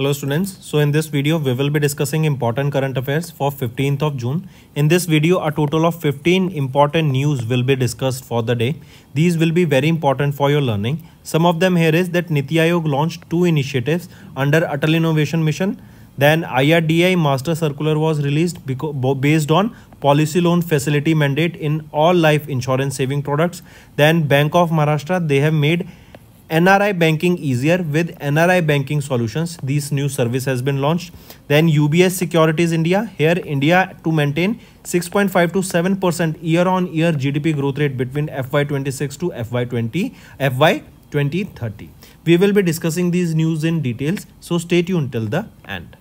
Hello students, so in this video we will be discussing important current affairs for 15th of June. In this video a total of 15 important news will be discussed for the day. These will be very important for your learning. Some of them here is that Niti Aayog launched two initiatives under Atal Innovation Mission. Then IRDI master circular was released based on policy loan facility mandate in all life insurance saving products. Then Bank of Maharashtra they have made NRI banking easier with NRI banking solutions. This new service has been launched. Then UBS Securities India. Here India to maintain 6.5 to 7% year on year GDP growth rate between FY26 to FY20 FY 2030. We will be discussing these news in details. So stay tuned till the end.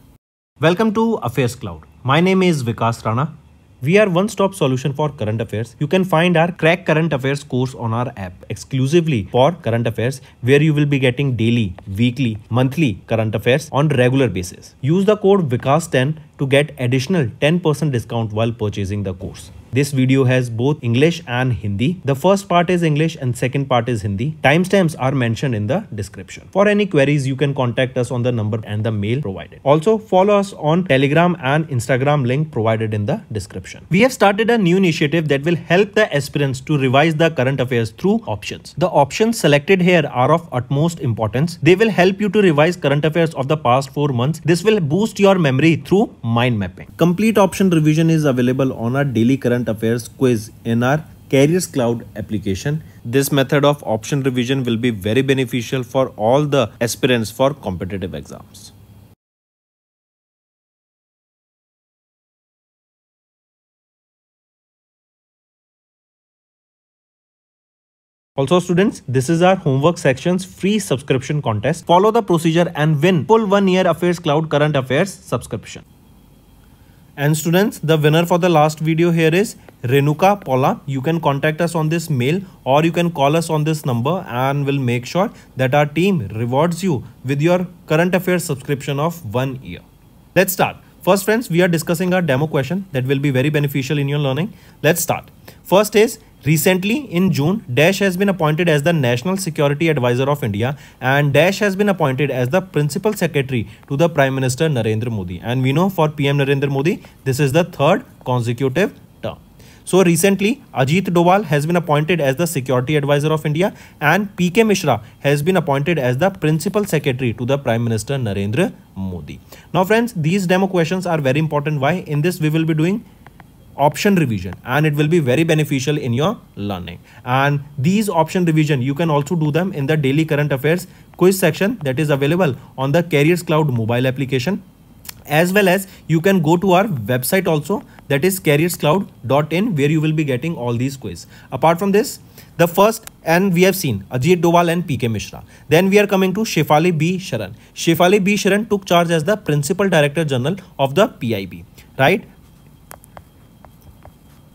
Welcome to Affairs Cloud. My name is Vikas Rana. We are one-stop solution for current affairs. You can find our Crack Current Affairs course on our app exclusively for current affairs where you will be getting daily, weekly, monthly current affairs on regular basis. Use the code VICAS10 to get additional 10% discount while purchasing the course. This video has both English and Hindi. The first part is English and second part is Hindi. Timestamps are mentioned in the description. For any queries, you can contact us on the number and the mail provided. Also follow us on Telegram and Instagram link provided in the description. We have started a new initiative that will help the aspirants to revise the current affairs through options. The options selected here are of utmost importance. They will help you to revise current affairs of the past four months. This will boost your memory through mind mapping. Complete option revision is available on our daily current Current Affairs quiz in our Careers Cloud application. This method of option revision will be very beneficial for all the aspirants for competitive exams. Also students, this is our homework section's free subscription contest. Follow the procedure and win full one year affairs cloud current affairs subscription. And students, the winner for the last video here is Renuka Paula. You can contact us on this mail or you can call us on this number and we'll make sure that our team rewards you with your current affairs subscription of one year. Let's start. First friends, we are discussing our demo question that will be very beneficial in your learning. Let's start. First is Recently, in June, Dash has been appointed as the National Security Advisor of India and Dash has been appointed as the Principal Secretary to the Prime Minister Narendra Modi. And we know for PM Narendra Modi, this is the third consecutive term. So recently, Ajit Doval has been appointed as the Security Advisor of India and PK Mishra has been appointed as the Principal Secretary to the Prime Minister Narendra Modi. Now friends, these demo questions are very important. Why? In this we will be doing option revision and it will be very beneficial in your learning and these option revision you can also do them in the daily current affairs quiz section that is available on the careers cloud mobile application as well as you can go to our website also that is careerscloud.in where you will be getting all these quiz apart from this the first and we have seen Ajit Doval and PK Mishra. Then we are coming to Shefali B. Sharan. Shefali B. Sharan took charge as the Principal Director General of the PIB, right?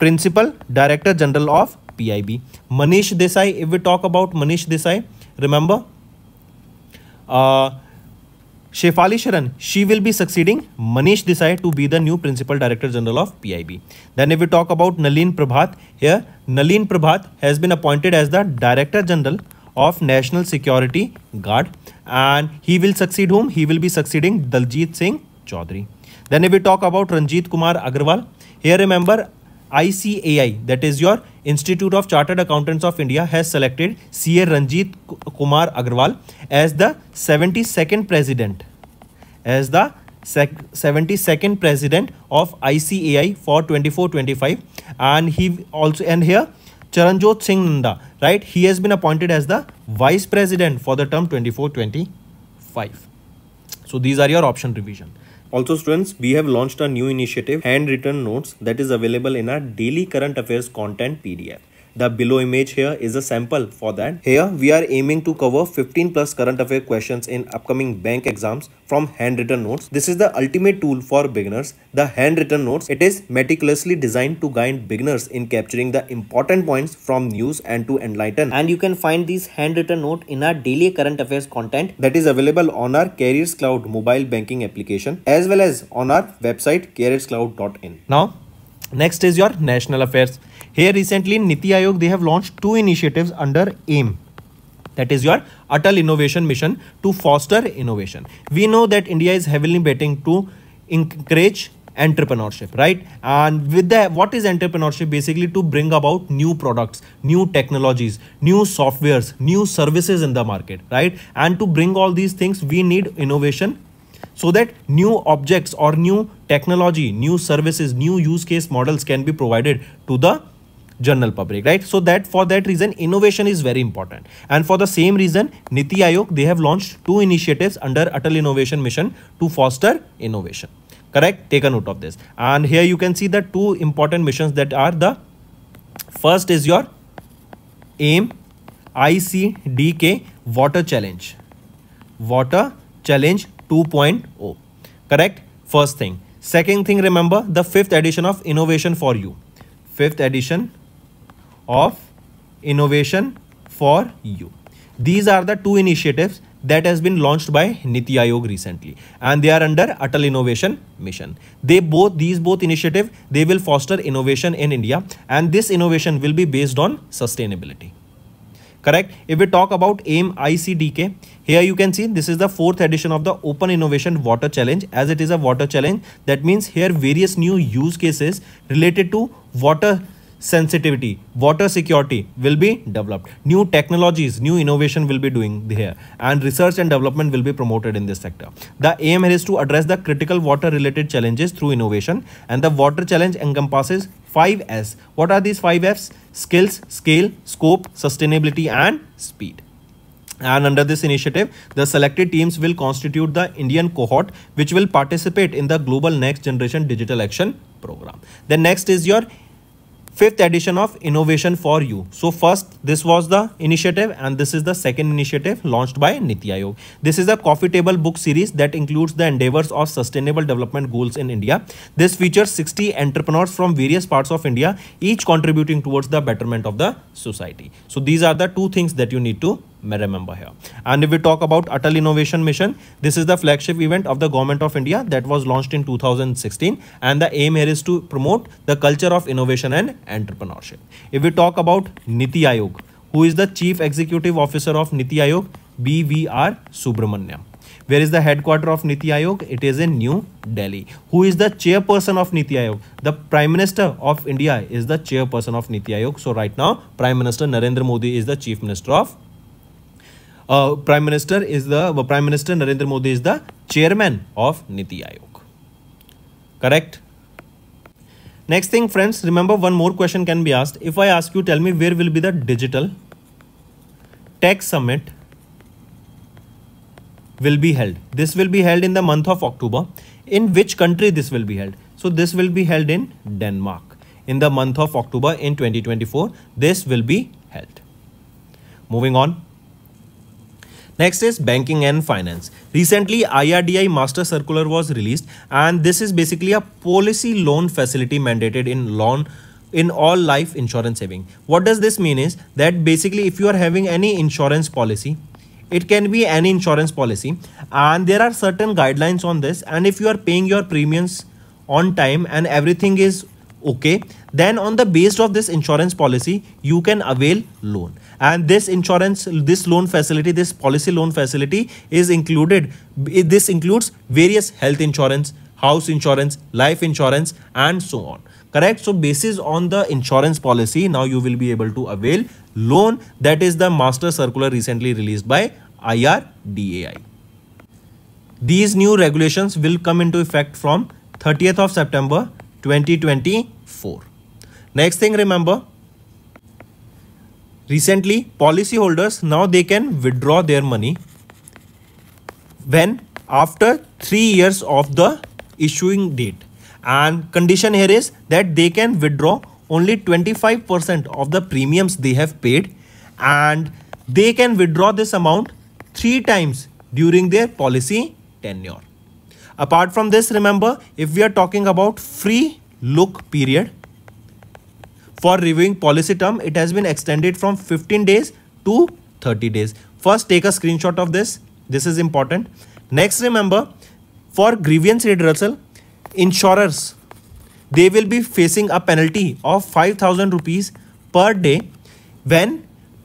Principal director general of P I B Manish Desai if we talk about Manish Desai remember uh, Shefali Sharan she will be succeeding Manish Desai to be the new principal director general of P I B then if we talk about Nalin Prabhat here Nalin Prabhat has been appointed as the director general of national security guard and he will succeed home he will be succeeding Daljit Singh Chaudhary then if we talk about Ranjit Kumar Agarwal here remember ICAI, that is your Institute of Chartered Accountants of India, has selected CA Ranjit Kumar Agarwal as the 72nd president, as the 72nd president of ICAI for 24-25, and he also and here Charanjot Singh Nanda, right? He has been appointed as the vice president for the term 24-25. So these are your option revision. Also students, we have launched a new initiative, handwritten notes that is available in our daily current affairs content PDF. The below image here is a sample for that. Here we are aiming to cover 15 plus current affair questions in upcoming bank exams from handwritten notes. This is the ultimate tool for beginners, the handwritten notes. It is meticulously designed to guide beginners in capturing the important points from news and to enlighten. And you can find these handwritten note in our daily current affairs content that is available on our Careers Cloud mobile banking application as well as on our website careerscloud.in. Now, next is your national affairs. Here recently in Niti Aayog, they have launched two initiatives under AIM. That is your Atal Innovation Mission to foster innovation. We know that India is heavily betting to encourage entrepreneurship right and with the what is entrepreneurship basically to bring about new products new technologies new softwares new services in the market right and to bring all these things we need innovation so that new objects or new technology new services new use case models can be provided to the general public right so that for that reason innovation is very important and for the same reason niti ayog they have launched two initiatives under atal innovation mission to foster innovation correct take a note of this and here you can see the two important missions that are the first is your aim icdk water challenge water challenge 2.0 correct first thing second thing remember the fifth edition of innovation for you fifth edition of innovation for you. These are the two initiatives that has been launched by Niti Aayog recently and they are under Atal Innovation Mission. They both, these both initiative, they will foster innovation in India and this innovation will be based on sustainability. Correct. If we talk about AIM ICDK, here you can see this is the fourth edition of the Open Innovation Water Challenge as it is a water challenge. That means here various new use cases related to water sensitivity, water security will be developed. New technologies, new innovation will be doing here and research and development will be promoted in this sector. The aim here is to address the critical water related challenges through innovation and the water challenge encompasses 5S. What are these 5Fs? Skills, scale, scope, sustainability and speed. And under this initiative, the selected teams will constitute the Indian cohort which will participate in the Global Next Generation Digital Action Program. The next is your fifth edition of innovation for you so first this was the initiative and this is the second initiative launched by niti Aayog. this is a coffee table book series that includes the endeavors of sustainable development goals in india this features 60 entrepreneurs from various parts of india each contributing towards the betterment of the society so these are the two things that you need to remember here. And if we talk about Atal Innovation Mission, this is the flagship event of the government of India that was launched in 2016. And the aim here is to promote the culture of innovation and entrepreneurship. If we talk about Niti Aayog, who is the chief executive officer of Niti Aayog, BVR Subramanyam. Where is the headquarter of Niti Aayog? It is in New Delhi. Who is the chairperson of Niti Aayog? The Prime Minister of India is the chairperson of Niti Aayog. So right now, Prime Minister Narendra Modi is the Chief Minister of uh, Prime Minister is the uh, Prime Minister Narendra Modi is the chairman of Niti Aayog. Correct. Next thing, friends, remember one more question can be asked. If I ask you, tell me where will be the digital tech summit will be held. This will be held in the month of October. In which country this will be held? So this will be held in Denmark in the month of October in 2024. This will be held. Moving on. Next is banking and finance. Recently, IRDI master circular was released and this is basically a policy loan facility mandated in loan in all life insurance saving. What does this mean is that basically if you are having any insurance policy, it can be any insurance policy and there are certain guidelines on this and if you are paying your premiums on time and everything is okay then on the base of this insurance policy you can avail loan and this insurance this loan facility this policy loan facility is included this includes various health insurance house insurance life insurance and so on correct so basis on the insurance policy now you will be able to avail loan that is the master circular recently released by IRDAI these new regulations will come into effect from 30th of September 2024 next thing remember Recently, policyholders now they can withdraw their money when after 3 years of the issuing date and condition here is that they can withdraw only 25% of the premiums they have paid and they can withdraw this amount 3 times during their policy tenure. Apart from this remember if we are talking about free look period for reviewing policy term, it has been extended from 15 days to 30 days. First, take a screenshot of this. This is important. Next, remember, for grievance redressal, insurers, they will be facing a penalty of 5,000 rupees per day when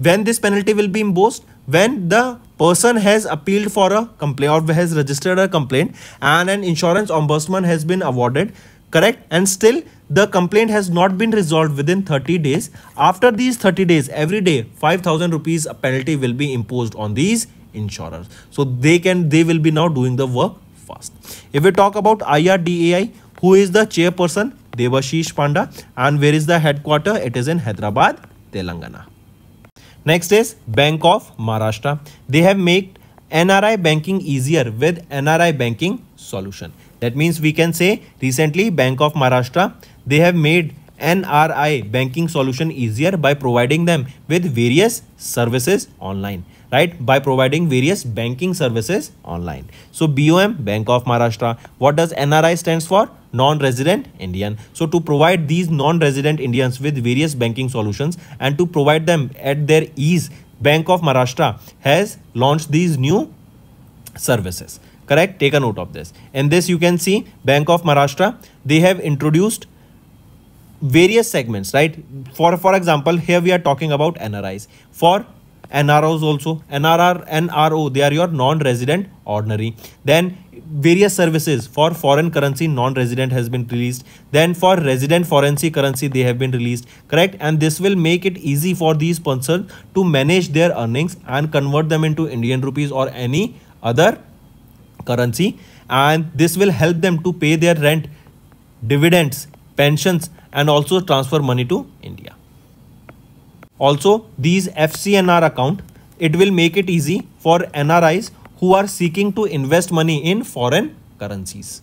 when this penalty will be imposed when the person has appealed for a complaint or has registered a complaint and an insurance ombudsman has been awarded correct and still the complaint has not been resolved within 30 days, after these 30 days, every day 5000 rupees penalty will be imposed on these insurers. So they can they will be now doing the work fast. If we talk about IRDAI, who is the chairperson? Devashish Panda. And where is the headquarter? It is in Hyderabad, Telangana. Next is Bank of Maharashtra. They have made NRI banking easier with NRI banking solution. That means we can say recently Bank of Maharashtra, they have made NRI banking solution easier by providing them with various services online right by providing various banking services online so BOM Bank of Maharashtra what does NRI stands for non-resident Indian so to provide these non-resident Indians with various banking solutions and to provide them at their ease Bank of Maharashtra has launched these new services correct take a note of this and this you can see bank of maharashtra they have introduced various segments right for for example here we are talking about nris for nros also nrr NRO. they are your non-resident ordinary then various services for foreign currency non-resident has been released then for resident foreign currency they have been released correct and this will make it easy for these persons to manage their earnings and convert them into indian rupees or any other currency and this will help them to pay their rent, dividends, pensions and also transfer money to India. Also, these FCNR account, it will make it easy for NRIs who are seeking to invest money in foreign currencies.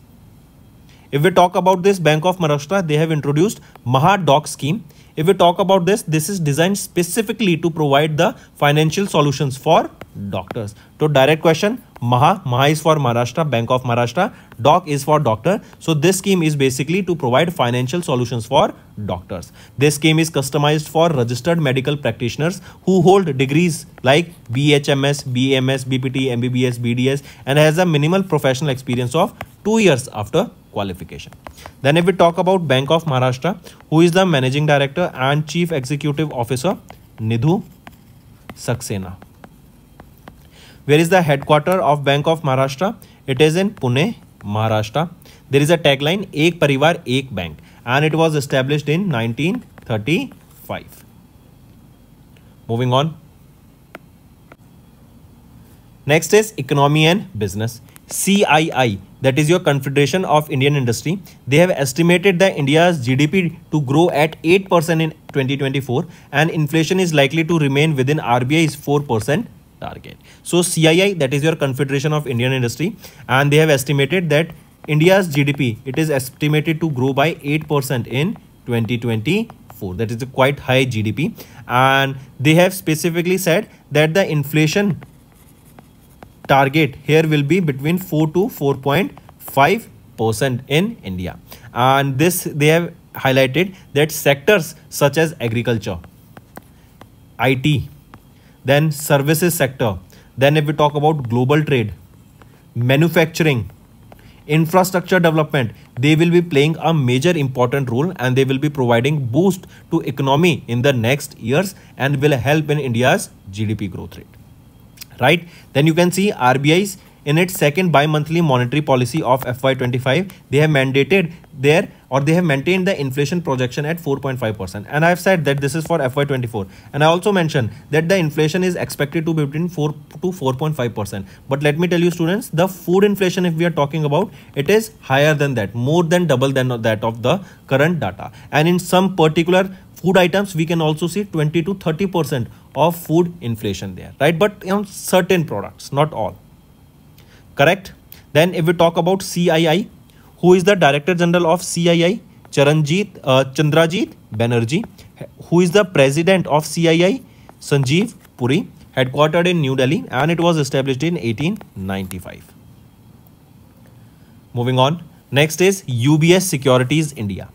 If we talk about this Bank of Maharashtra, they have introduced Maha scheme. If we talk about this, this is designed specifically to provide the financial solutions for doctors. So direct question, Maha, Maha is for Maharashtra, Bank of Maharashtra, Doc is for doctor. So this scheme is basically to provide financial solutions for doctors. This scheme is customized for registered medical practitioners who hold degrees like BHMS, BMS, BPT, MBBS, BDS and has a minimal professional experience of two years after qualification. Then if we talk about Bank of Maharashtra, who is the managing director and chief executive officer, Nidhu Saxena. Where is the headquarter of Bank of Maharashtra? It is in Pune, Maharashtra. There is a tagline Ek Parivar Ek Bank and it was established in 1935. Moving on. Next is economy and business. CII that is your Confederation of Indian Industry they have estimated that India's GDP to grow at 8% in 2024 and inflation is likely to remain within RBI's 4% target. So CII, that is your Confederation of Indian Industry, and they have estimated that India's GDP, it is estimated to grow by 8% in 2024. That is a quite high GDP. And they have specifically said that the inflation target here will be between 4 to 4.5 percent in India. And this they have highlighted that sectors such as agriculture, IT, then services sector. Then if we talk about global trade, manufacturing, infrastructure development, they will be playing a major important role and they will be providing boost to economy in the next years and will help in India's GDP growth rate. Right? Then you can see RBI's in its second bi-monthly monetary policy of FY25, they have mandated there or they have maintained the inflation projection at 4.5%. And I've said that this is for FY24. And I also mentioned that the inflation is expected to be between 4 to 4.5%. But let me tell you students, the food inflation, if we are talking about, it is higher than that, more than double than that of the current data. And in some particular food items, we can also see 20 to 30% of food inflation there, right? But on certain products, not all correct then if we talk about cii who is the director general of cii charanjit uh, chandrajit banerjee who is the president of cii sanjeev puri headquartered in new delhi and it was established in 1895 moving on next is ubs securities india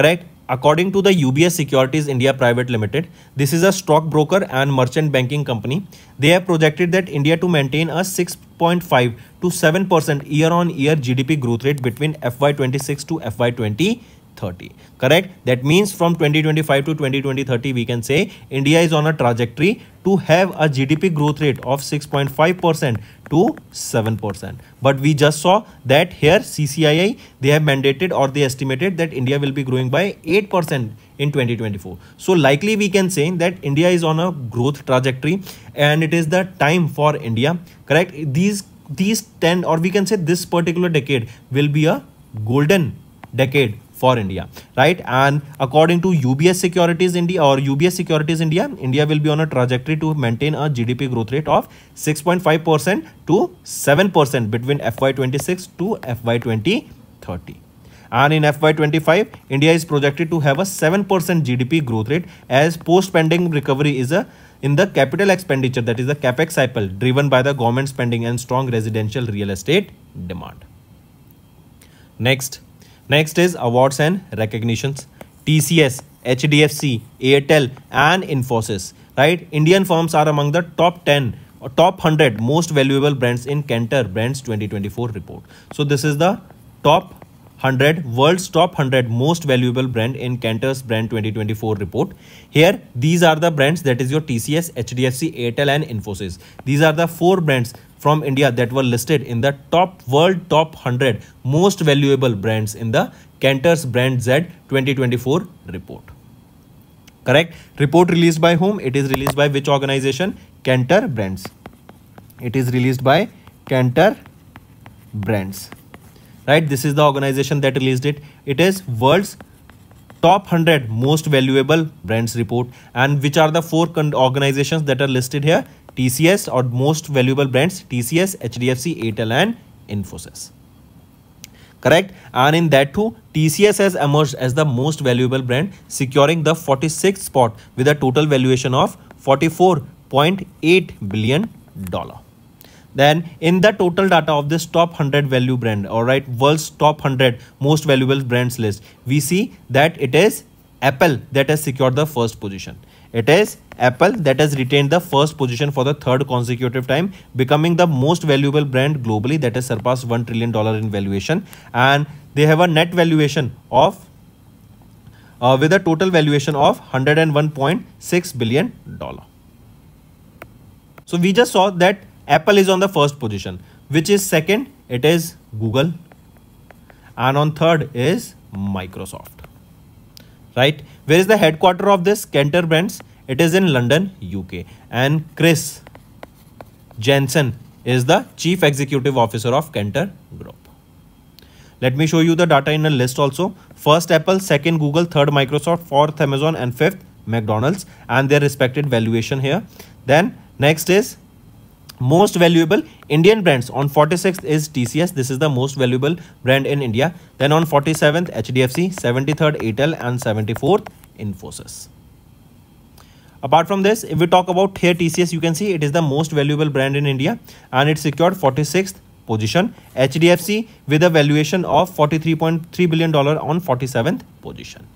correct According to the UBS Securities India Private Limited, this is a stockbroker and merchant banking company. They have projected that India to maintain a 6.5 to 7% year-on-year GDP growth rate between FY26 to FY20 30 correct that means from 2025 to 2020 we can say india is on a trajectory to have a gdp growth rate of 6.5 percent to 7 percent but we just saw that here ccii they have mandated or they estimated that india will be growing by 8 percent in 2024 so likely we can say that india is on a growth trajectory and it is the time for india correct these these 10 or we can say this particular decade will be a golden decade for India, right? And according to UBS Securities India or UBS Securities India, India will be on a trajectory to maintain a GDP growth rate of 6.5% to 7% between FY26 to FY2030 and in FY25, India is projected to have a 7% GDP growth rate as post pending recovery is a in the capital expenditure that is the capex cycle driven by the government spending and strong residential real estate demand. Next, Next is awards and recognitions. TCS, HDFC, Airtel and Infosys, right? Indian firms are among the top 10 or top 100 most valuable brands in Kantar Brands 2024 report. So this is the top 100 world's top 100 most valuable brand in Kantar's brand 2024 report. Here, these are the brands that is your TCS, HDFC, Airtel and Infosys. These are the four brands from India that were listed in the top world top 100 most valuable brands in the Cantor's Brand Z 2024 report. Correct? Report released by whom? It is released by which organization? Cantor Brands. It is released by Cantor Brands. Right? This is the organization that released it. It is world's top 100 most valuable brands report and which are the four organizations that are listed here TCS or most valuable brands TCS, HDFC, Airtel and Infosys. Correct? And in that too, TCS has emerged as the most valuable brand securing the 46th spot with a total valuation of 44.8 billion dollar. Then in the total data of this top 100 value brand, all right, world's top 100 most valuable brands list, we see that it is Apple that has secured the first position. It is Apple that has retained the first position for the third consecutive time, becoming the most valuable brand globally that has surpassed $1 trillion in valuation. And they have a net valuation of uh, with a total valuation of $101.6 billion. So we just saw that Apple is on the first position, which is second, it is Google. And on third is Microsoft, right? Where is the headquarter of this Cantor Brands? It is in London, UK. And Chris Jensen is the Chief Executive Officer of Cantor Group. Let me show you the data in a list also. First Apple, second Google, third Microsoft, fourth Amazon and fifth McDonald's and their respected valuation here. Then next is most valuable indian brands on 46th is tcs this is the most valuable brand in india then on 47th hdfc 73rd atel and 74th infosys apart from this if we talk about here tcs you can see it is the most valuable brand in india and it secured 46th position hdfc with a valuation of 43.3 billion dollar on 47th position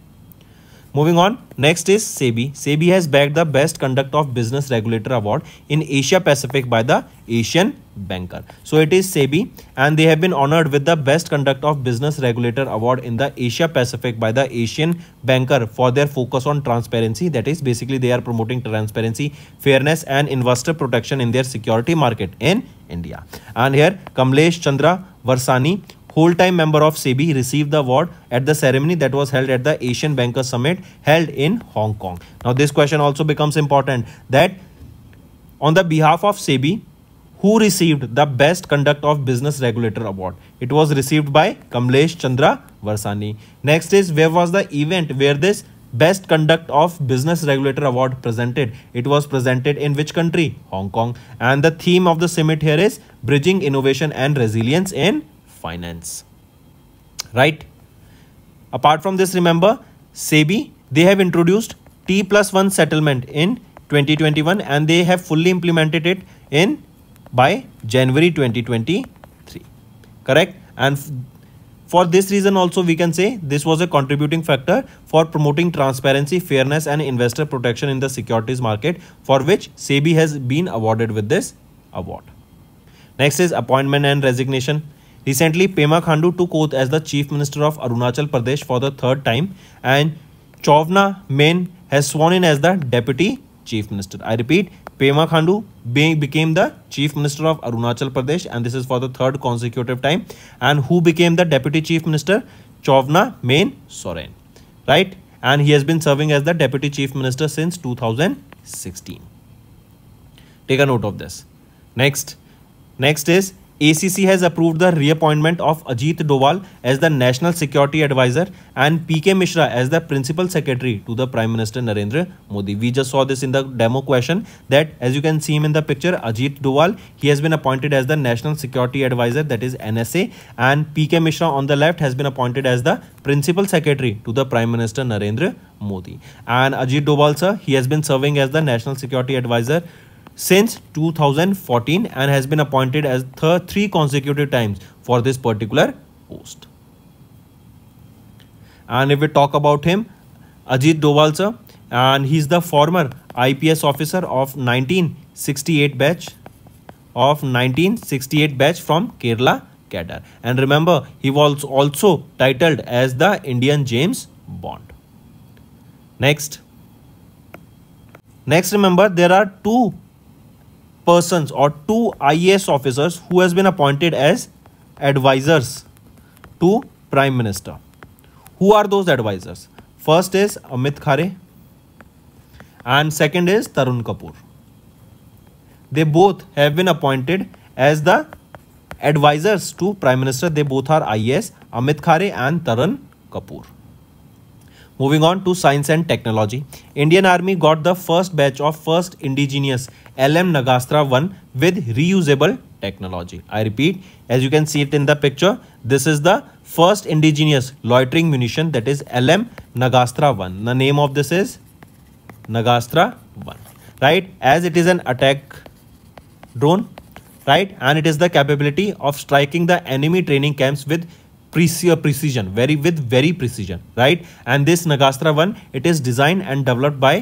Moving on, next is SEBI. SEBI has bagged the Best Conduct of Business Regulator Award in Asia Pacific by the Asian Banker. So it is SEBI and they have been honored with the Best Conduct of Business Regulator Award in the Asia Pacific by the Asian Banker for their focus on transparency. That is basically they are promoting transparency, fairness and investor protection in their security market in India. And here Kamlesh Chandra Varsani whole time member of SEBI received the award at the ceremony that was held at the Asian Bankers Summit held in Hong Kong. Now this question also becomes important that on the behalf of SEBI, who received the Best Conduct of Business Regulator Award. It was received by Kamlesh Chandra Varsani. Next is where was the event where this Best Conduct of Business Regulator Award presented. It was presented in which country? Hong Kong. And the theme of the summit here is Bridging Innovation and Resilience in finance right apart from this remember sebi they have introduced t plus 1 settlement in 2021 and they have fully implemented it in by january 2023 correct and for this reason also we can say this was a contributing factor for promoting transparency fairness and investor protection in the securities market for which sebi has been awarded with this award next is appointment and resignation Recently, Pema Khandu took oath as the Chief Minister of Arunachal Pradesh for the third time, and Chovna Main has sworn in as the Deputy Chief Minister. I repeat, Pema Khandu be became the Chief Minister of Arunachal Pradesh, and this is for the third consecutive time. And who became the Deputy Chief Minister? Chovna Main Soren, right? And he has been serving as the Deputy Chief Minister since 2016. Take a note of this. Next, next is ACC has approved the reappointment of Ajit Doval as the National Security Advisor and PK Mishra as the Principal Secretary to the Prime Minister Narendra Modi. We just saw this in the demo question that as you can see him in the picture, Ajit Doval, he has been appointed as the National Security Advisor that is NSA and PK Mishra on the left has been appointed as the Principal Secretary to the Prime Minister Narendra Modi. And Ajit Doval sir, he has been serving as the National Security Advisor since 2014 and has been appointed as th three consecutive times for this particular post. And if we talk about him, Ajit Doval sir, and he's the former IPS officer of 1968 batch of 1968 batch from Kerala Cadre. And remember, he was also titled as the Indian James Bond. Next. Next, remember there are two persons or two IAS officers who has been appointed as advisors to prime minister. Who are those advisors? First is Amit Khare and second is Tarun Kapoor. They both have been appointed as the advisors to prime minister. They both are IAS, Amit Khare and Tarun Kapoor. Moving on to science and technology, Indian Army got the first batch of first indigenous LM Nagastra 1 with reusable technology. I repeat, as you can see it in the picture, this is the first indigenous loitering munition that is LM Nagastra 1. The name of this is Nagastra 1, right? As it is an attack drone, right? And it is the capability of striking the enemy training camps with precision very with very precision right and this nagastra one it is designed and developed by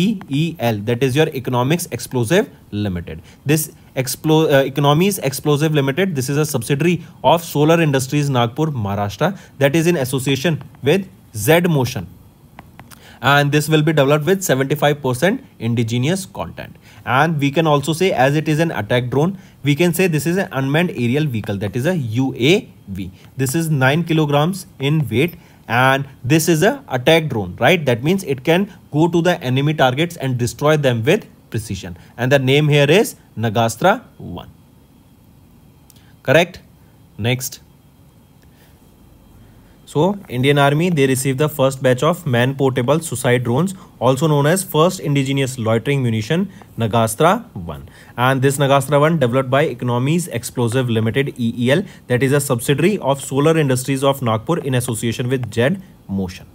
EEL that is your economics explosive limited this Explo uh, economies explosive limited this is a subsidiary of solar industries nagpur maharashtra that is in association with z motion and this will be developed with 75% indigenous content and we can also say as it is an attack drone we can say this is an unmanned aerial vehicle that is a UAV this is 9 kilograms in weight and this is a attack drone right that means it can go to the enemy targets and destroy them with precision and the name here is Nagastra 1 correct next so Indian Army, they received the first batch of man-portable suicide drones, also known as first indigenous loitering munition Nagastra-1. And this Nagastra-1 developed by Economies Explosive Limited EEL, that is a subsidiary of Solar Industries of Nagpur in association with Jed Motion.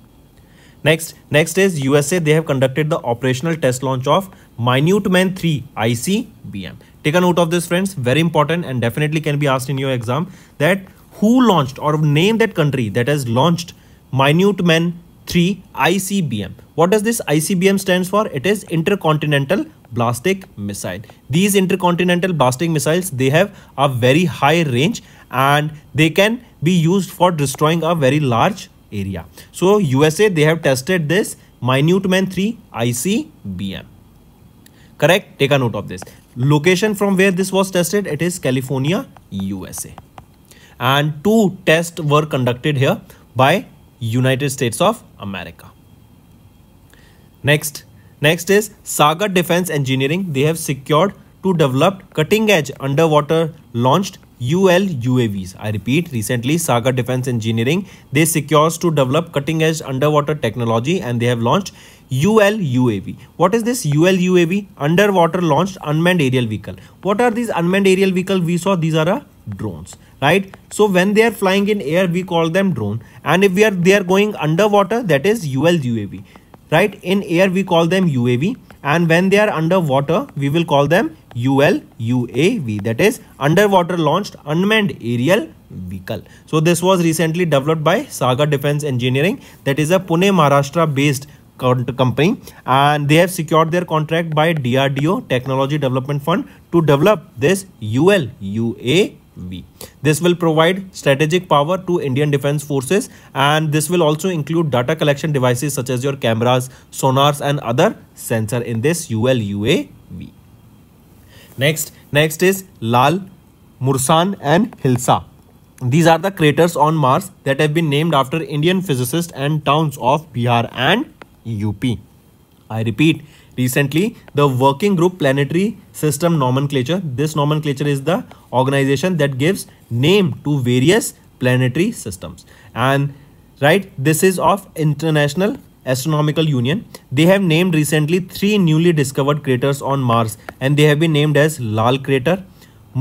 Next, next is USA. They have conducted the operational test launch of Minute Man 3 ICBM. Take a note of this, friends. Very important and definitely can be asked in your exam that who launched or name that country that has launched Minute Man 3 ICBM. What does this ICBM stands for? It is Intercontinental Ballistic Missile. These Intercontinental Ballistic Missiles, they have a very high range and they can be used for destroying a very large area. So USA, they have tested this Minute Man 3 ICBM. Correct? Take a note of this. Location from where this was tested, it is California, USA and two tests were conducted here by United States of America. Next, next is Saga Defense Engineering. They have secured to develop cutting-edge underwater launched UL UAVs. I repeat, recently Saga Defense Engineering, they secures to develop cutting-edge underwater technology and they have launched UL UAV. What is this UL UAV? Underwater launched unmanned aerial vehicle. What are these unmanned aerial vehicle? We saw these are a drones right so when they are flying in air we call them drone and if we are they are going underwater that is ul uav right in air we call them uav and when they are underwater we will call them ul uav that is underwater launched unmanned aerial vehicle so this was recently developed by saga defense engineering that is a pune maharashtra based company and they have secured their contract by DRDO Technology Development Fund to develop this UL UAV V. This will provide strategic power to Indian Defense Forces and this will also include data collection devices such as your cameras, sonars and other sensor in this ULUAV. Next, next is Lal, Mursan and Hilsa. These are the craters on Mars that have been named after Indian physicists and towns of Bihar and UP. I repeat, recently the working group planetary system nomenclature this nomenclature is the organization that gives name to various planetary systems and right this is of international astronomical union they have named recently three newly discovered craters on mars and they have been named as lal crater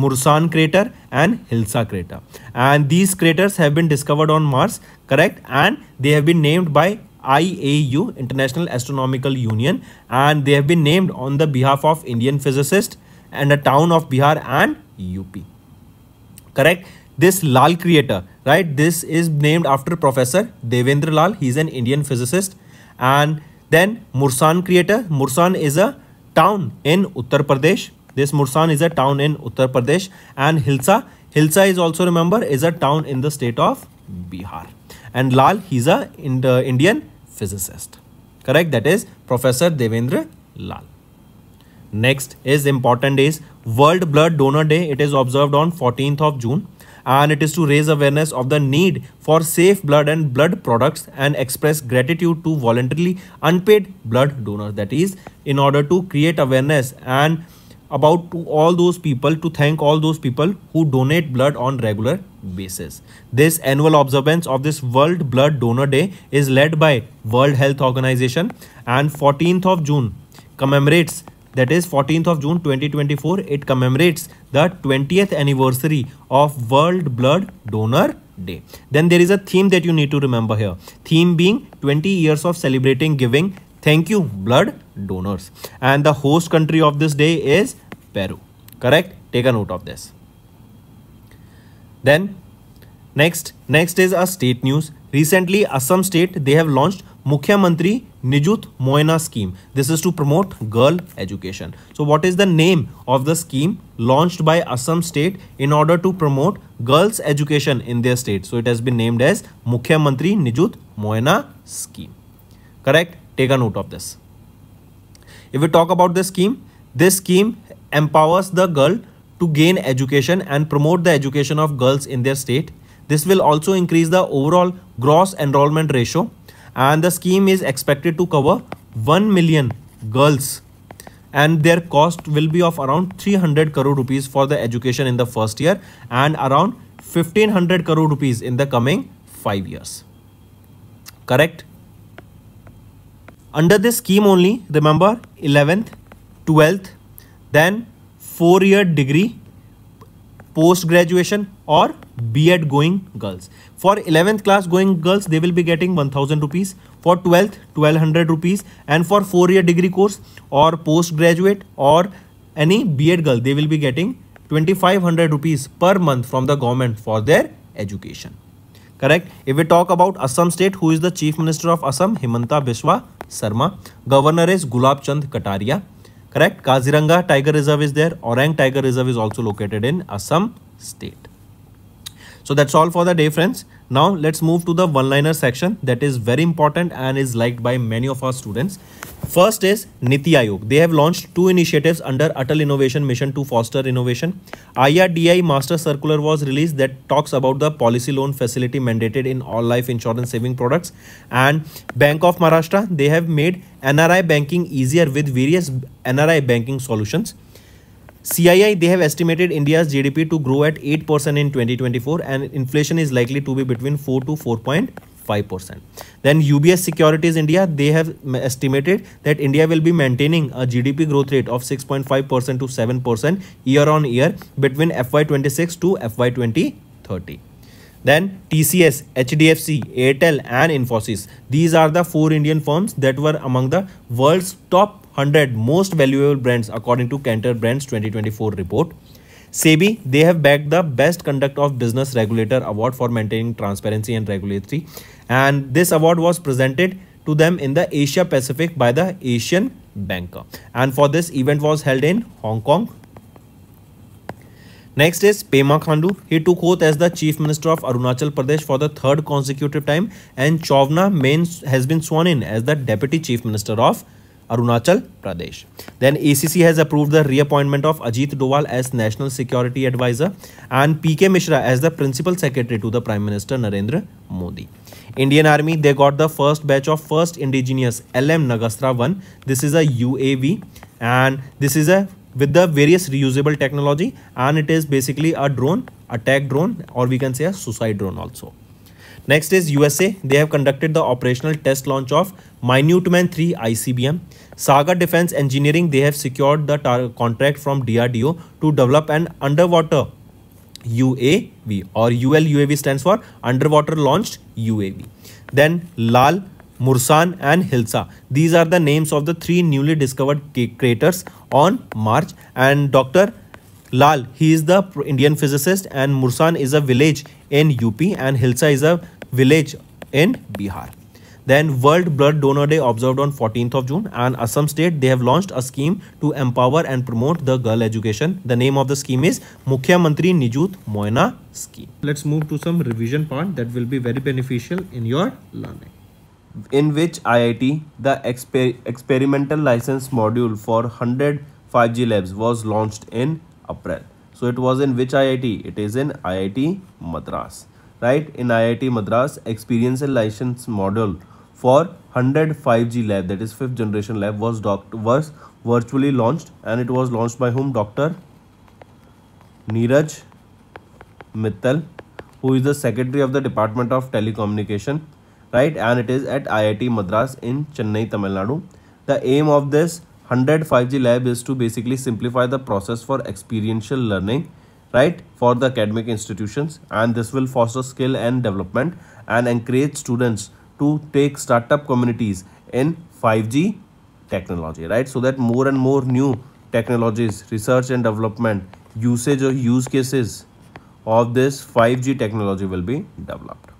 Mursan crater and Hilsa crater. And these craters have been discovered on Mars, correct? And they have been named by IAU, International Astronomical Union, and they have been named on the behalf of Indian physicist and a town of Bihar and UP. Correct? This Lal creator, right? This is named after Professor Devendra Lal. He's an Indian physicist. And then Mursan Creator Mursan is a town in Uttar Pradesh. This Mursan is a town in Uttar Pradesh. And Hilsa. Hilsa is also remember is a town in the state of Bihar and Lal he's a uh, Indian physicist. Correct? That is Professor Devendra Lal. Next is important is World Blood Donor Day. It is observed on 14th of June and it is to raise awareness of the need for safe blood and blood products and express gratitude to voluntarily unpaid blood donors. That is in order to create awareness and about all those people to thank all those people who donate blood on regular basis. This annual observance of this World Blood Donor Day is led by World Health Organization and 14th of June commemorates that is 14th of June 2024 it commemorates the 20th anniversary of World Blood Donor Day. Then there is a theme that you need to remember here. Theme being 20 years of celebrating giving thank you blood donors and the host country of this day is Peru. Correct? Take a note of this. Then next, next is a state news. Recently, Assam state, they have launched Mukhya Mantri Nijut Moina scheme. This is to promote girl education. So what is the name of the scheme launched by Assam state in order to promote girls education in their state? So it has been named as Mukhya Mantri Nijut Moina scheme. Correct? Take a note of this. If we talk about this scheme, this scheme empowers the girl to gain education and promote the education of girls in their state. This will also increase the overall gross enrollment ratio and the scheme is expected to cover 1 million girls and their cost will be of around 300 crore rupees for the education in the first year and around 1500 crore rupees in the coming 5 years. Correct? Under this scheme only, remember 11th, 12th, then four year degree post graduation or B.Ed going girls. For 11th class going girls, they will be getting 1000 rupees. For 12th, 1200 rupees. And for 4 year degree course or postgraduate or any B.Ed girl, they will be getting 2500 rupees per month from the government for their education. Correct. If we talk about Assam state, who is the chief minister of Assam? Himanta Biswa Sarma. Governor is Gulab Chand Kataria. Correct? Kaziranga Tiger Reserve is there. Orang Tiger Reserve is also located in Assam state. So that's all for the day friends. Now let's move to the one-liner section that is very important and is liked by many of our students. First is Niti Aayog. They have launched two initiatives under Atal Innovation Mission to foster innovation. IRDI Master Circular was released that talks about the policy loan facility mandated in all life insurance saving products. And Bank of Maharashtra, they have made NRI banking easier with various NRI banking solutions. CII, they have estimated India's GDP to grow at 8% in 2024 and inflation is likely to be between 4 to 4.5%. Then UBS Securities India, they have estimated that India will be maintaining a GDP growth rate of 6.5% to 7% year on year between FY26 to FY2030. Then TCS, HDFC, Airtel and Infosys. These are the four Indian firms that were among the world's top 100 most valuable brands according to Kantar Brands 2024 report. SEBI, they have bagged the Best Conduct of Business Regulator Award for maintaining transparency and regulatory. And this award was presented to them in the Asia Pacific by the Asian Banker. And for this event was held in Hong Kong, Next is Pema Khandu. He took oath as the Chief Minister of Arunachal Pradesh for the third consecutive time and Chovna Main has been sworn in as the Deputy Chief Minister of Arunachal Pradesh. Then ACC has approved the reappointment of Ajit Doval as National Security Advisor and PK Mishra as the Principal Secretary to the Prime Minister Narendra Modi. Indian Army, they got the first batch of first indigenous LM Nagastra 1. This is a UAV and this is a with the various reusable technology and it is basically a drone, attack drone or we can say a suicide drone also. Next is USA. They have conducted the operational test launch of Minuteman 3 ICBM. Saga Defense Engineering, they have secured the contract from DRDO to develop an underwater UAV or UL UAV stands for underwater launched UAV. Then Lal, Mursan and Hilsa. These are the names of the three newly discovered craters on Mars and Dr. Lal, he is the Indian physicist and Mursan is a village in UP and Hilsa is a village in Bihar. Then World Blood Donor Day observed on 14th of June and Assam state they have launched a scheme to empower and promote the girl education. The name of the scheme is Mantri Nijut Moina Scheme. Let's move to some revision part that will be very beneficial in your learning. In which IIT the exper experimental license module for 100 5G labs was launched in April. So it was in which IIT? It is in IIT Madras right in IIT Madras experiential license model for 100 5G lab that is fifth generation lab was doc was virtually launched and it was launched by whom Dr. Neeraj Mittal who is the secretary of the Department of Telecommunication right and it is at IIT Madras in Chennai Tamil Nadu the aim of this 100 5G lab is to basically simplify the process for experiential learning right for the academic institutions and this will foster skill and development and encourage students to take startup communities in 5G technology right so that more and more new technologies research and development usage or use cases of this 5G technology will be developed.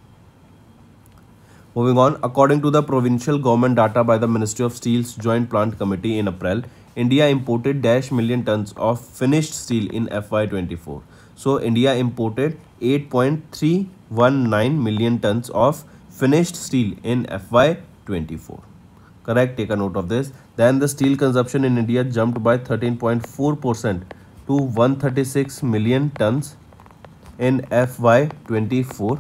Moving on, according to the provincial government data by the Ministry of Steel's Joint Plant Committee in April, India imported dash million tons of finished steel in FY24. So India imported 8.319 million tons of finished steel in FY24. Correct, take a note of this. Then the steel consumption in India jumped by 13.4% to 136 million tons in FY24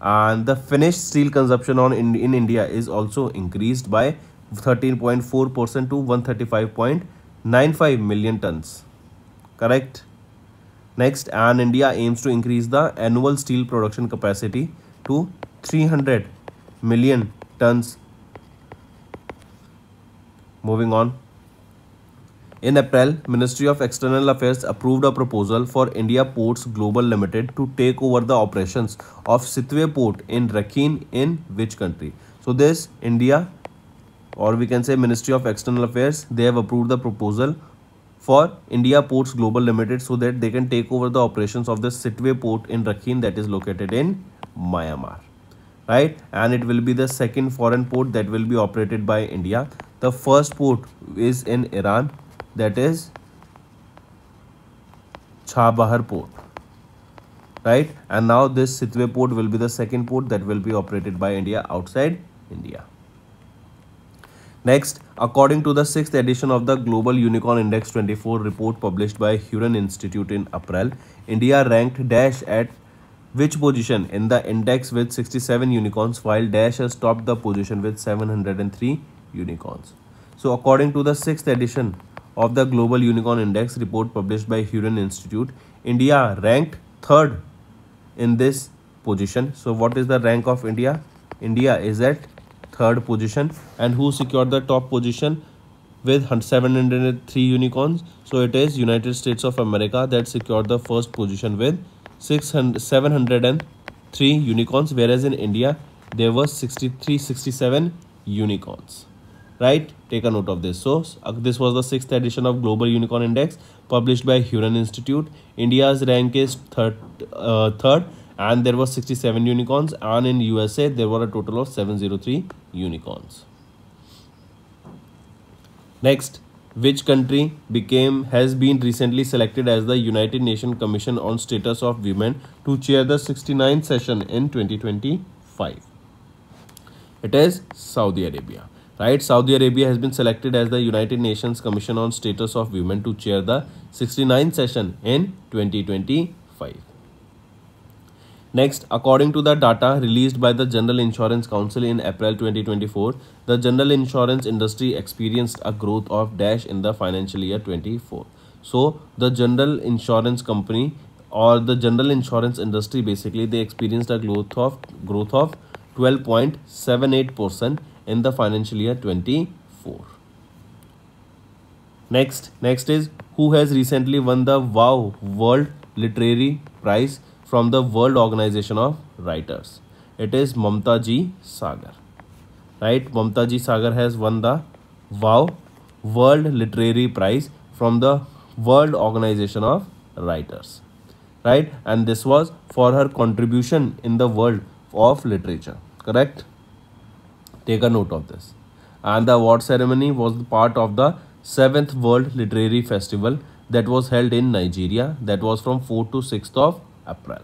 and the finished steel consumption on in, in India is also increased by 13.4% to 135.95 million tons. Correct? Next, AN India aims to increase the annual steel production capacity to 300 million tons. Moving on. In April, Ministry of External Affairs approved a proposal for India Ports Global Limited to take over the operations of Sitwe Port in Rakhine in which country? So this India or we can say Ministry of External Affairs, they have approved the proposal for India Ports Global Limited so that they can take over the operations of the Sitwe port in Rakhine that is located in Myanmar. Right? And it will be the second foreign port that will be operated by India. The first port is in Iran that is Chabahar port. Right? And now this Sitwe port will be the second port that will be operated by India outside India. Next, according to the 6th edition of the Global Unicorn Index 24 report published by Huron Institute in April, India ranked dash at which position in the index with 67 unicorns while dash has topped the position with 703 unicorns. So according to the 6th edition of the Global Unicorn Index report published by Huron Institute, India ranked third in this position. So what is the rank of India? India is at third position and who secured the top position with 703 unicorns so it is united states of america that secured the first position with 600 703 unicorns whereas in india there were 63 67 unicorns right take a note of this so uh, this was the sixth edition of global unicorn index published by huron institute india's rank is third uh, third and there were 67 unicorns and in USA there were a total of 703 unicorns. Next, which country became has been recently selected as the United Nations Commission on Status of Women to chair the 69th session in 2025? It is Saudi Arabia. Right, Saudi Arabia has been selected as the United Nations Commission on Status of Women to chair the 69th session in 2025. Next, according to the data released by the General Insurance Council in April 2024, the general insurance industry experienced a growth of dash in the financial year 24. So, the general insurance company or the general insurance industry basically they experienced a growth of growth of 12.78% in the financial year 24. Next, next is who has recently won the WOW World Literary Prize from the World Organization of Writers. It is Mamta Ji Sagar. Right? Mamta Ji Sagar has won the WOW World Literary Prize from the World Organization of Writers. Right? And this was for her contribution in the world of literature. Correct? Take a note of this. And the award ceremony was part of the 7th World Literary Festival that was held in Nigeria that was from 4th to 6th of April.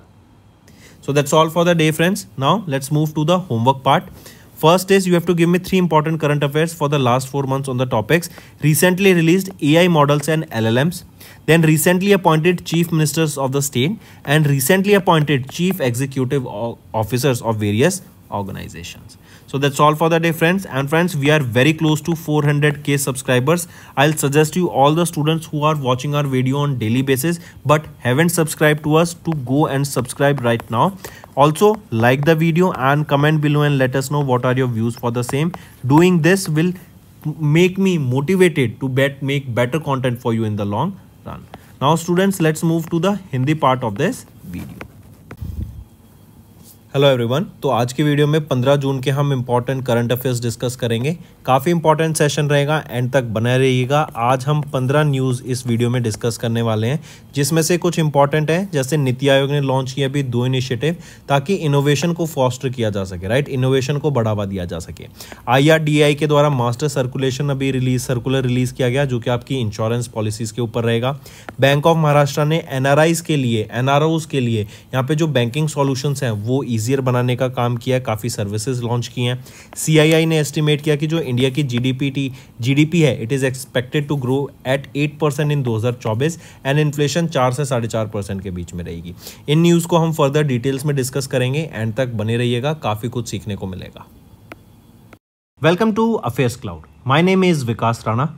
So that's all for the day friends. Now let's move to the homework part. First is you have to give me three important current affairs for the last four months on the topics. Recently released AI models and LLMs. Then recently appointed chief ministers of the state and recently appointed chief executive officers of various organizations so that's all for the day friends and friends we are very close to 400k subscribers i'll suggest you all the students who are watching our video on daily basis but haven't subscribed to us to go and subscribe right now also like the video and comment below and let us know what are your views for the same doing this will make me motivated to bet make better content for you in the long run now students let's move to the hindi part of this video hello everyone तो आज की video में 15 जून के हम important current affairs discuss करेंगे काफ़ी important session रहेगा and तक बना रहिएगा आज हम पंद्रह न्यूज़ इस वीडियो में डिस्कस करने वाले हैं जिसमें से कुछ इंपॉर्टेंट है जैसे नीति आयोग ने लॉन्च किया अभी दो इनिशिएटिव ताकि इनोवेशन को फॉस्टर किया जा सके राइट इनोवेशन को बढ़ावा दिया जा सके आई के द्वारा मास्टर सर्कुलेशन अभी रिलीज सर्कुलर रिलीज किया गया जो कि आपकी इंश्योरेंस पॉलिसीज के ऊपर रहेगा बैंक ऑफ महाराष्ट्र ने एन के लिए एन के लिए यहाँ पे जो बैंकिंग सोल्यूशन हैं वो ईजियर बनाने का काम किया है काफ़ी सर्विसेज लॉन्च किए हैं सी ने एस्टिमेट किया कि जो इंडिया की जीडीपी जीडीपी है it is expected to grow at eight percent in 2024 and inflation चार से साढ़े चार परसेंट के बीच में रहेगी इन न्यूज़ को हम फर्दर डिटेल्स में डिस्कस करेंगे एंड तक बने रहिएगा काफ़ी कुछ सीखने को मिलेगा welcome to affairs cloud my name is Vikas Rana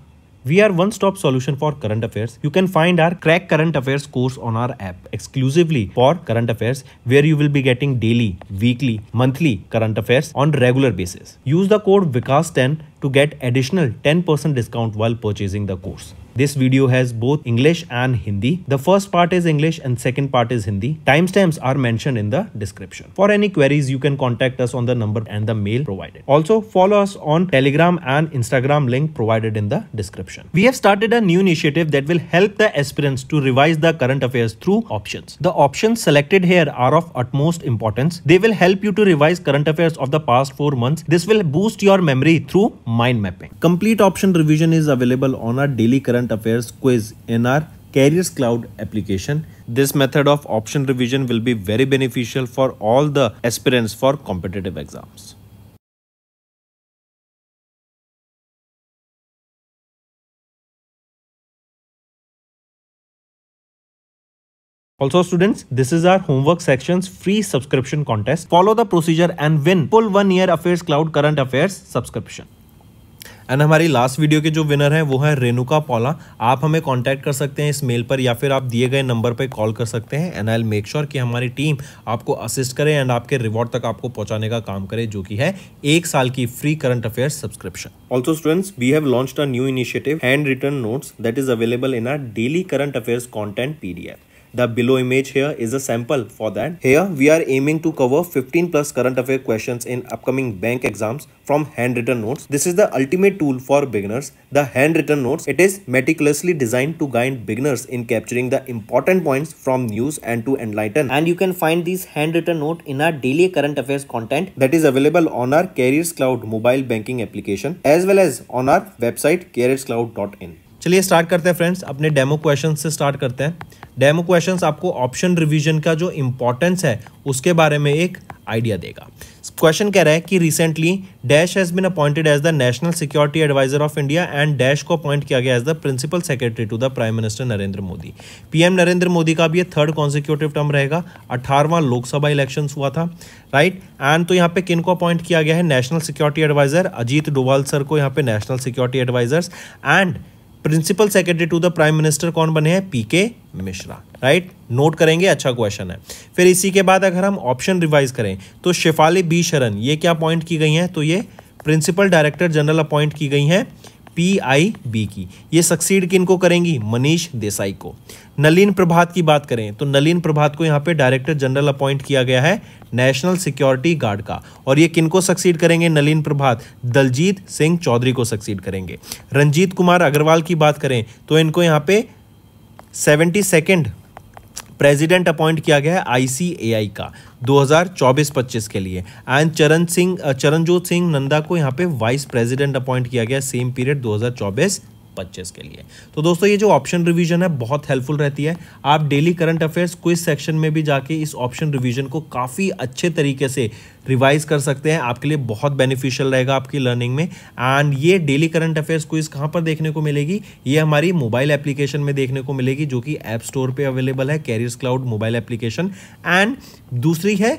We are one-stop solution for current affairs. You can find our Crack Current Affairs course on our app exclusively for current affairs where you will be getting daily, weekly, monthly current affairs on regular basis. Use the code VICAS10 to get additional 10% discount while purchasing the course. This video has both English and Hindi. The first part is English and second part is Hindi. Timestamps are mentioned in the description. For any queries, you can contact us on the number and the mail provided. Also follow us on Telegram and Instagram link provided in the description. We have started a new initiative that will help the aspirants to revise the current affairs through options. The options selected here are of utmost importance. They will help you to revise current affairs of the past four months. This will boost your memory through mind mapping. Complete option revision is available on our daily current Current Affairs Quiz in our Carriers Cloud application. This method of option revision will be very beneficial for all the aspirants for competitive exams. Also students, this is our homework section's free subscription contest. Follow the procedure and win full one year affairs cloud current affairs subscription. And हमारी last video के जो winner है वो है रेनुका पौला आप हमें contact कर सकते हैं इस मेल पर या फिर आप दिए गए नंबर पर कॉल कर सकते हैं and I'll make sure कि हमारी टीम आपको असिस्ट करे एंड आपके रिवॉर्ड तक आपको पहुंचाने का काम करे जो कि है एक साल की free current affair subscription also students we have launch a new initiative handwritten notes that is available in our daily current affairs content PDF The below image here is a sample for that. Here we are aiming to cover 15 plus current affair questions in upcoming bank exams from handwritten notes. This is the ultimate tool for beginners, the handwritten notes. It is meticulously designed to guide beginners in capturing the important points from news and to enlighten. And you can find these handwritten note in our daily current affairs content that is available on our Careers Cloud mobile banking application as well as on our website careerscloud.in. चलिए start करते हैं friends अपने demo question से start करते हैं demo question आपको option revision का जो इंपॉर्टेंस है उसके बारे में एक आइडिया देगा क्वेश्चन कह रहा है कि recently dash has been appointed as the national security adviser of India and dash को अपॉइंट किया गया as the principal secretary to the prime minister Narendra Modi PM Narendra Modi का भी ये थर्ड कॉन्सिक्यूटिव टर्म रहेगा अठारवां लोकसभा इलेक्शन हुआ था राइट एंड तो यहाँ पे किन को अपॉइंट किया गया है national security adviser Ajit Doval sir को यहाँ पे national security advisers and principal secretary to the prime minister कौन बने हैं P K Mishra right note करेंगे अच्छा क्वेश्चन है फिर इसी के बाद अगर हम ऑप्शन रिवाइज करें तो शिफाली बी शरण ये क्या अपॉइंट की गई हैं तो ये प्रिंसिपल डायरेक्टर जनरल अपॉइंट की गई हैं पीआईबी की ये सक्सीड किन को करेंगी मनीष देसाई को नलिन प्रभात की बात करें तो नलिन प्रभात को यहाँ पे डायरेक्टर जनरल अपॉइंट किया गया है नेशनल सिक्योरिटी गार्ड का और ये किनको सक्सीड करेंगे नलिन प्रभात दलजीत सिंह चौधरी को सक्सीड करेंगे रंजीत कुमार अग्रवाल की बात करें तो इनको यहाँ पे सेवेंटी सेकेंड प्रेसिडेंट अपॉइंट किया गया है आईसीएआई का 2024-25 के लिए एंड चरण सिंह चरणजोत सिंह नंदा को यहाँ पे वाइस प्रेसिडेंट अपॉइंट किया गया सेम पीरियड परचेज के लिए तो दोस्तों ये जो ऑप्शन रिवीजन है बहुत हेल्पफुल रहती है आप daily current affairs quiz section में भी जाके इस ऑप्शन रिवीजन को काफ़ी अच्छे तरीके से रिवाइज कर सकते हैं आपके लिए बहुत बेनिफिशियल रहेगा आपकी लर्निंग में एंड ये डेली करंट अफेयर्स क्विज कहाँ पर देखने को मिलेगी ये हमारी मोबाइल एप्लीकेशन में देखने को मिलेगी जो कि ऐप स्टोर पर अवेलेबल है careers cloud mobile application and दूसरी है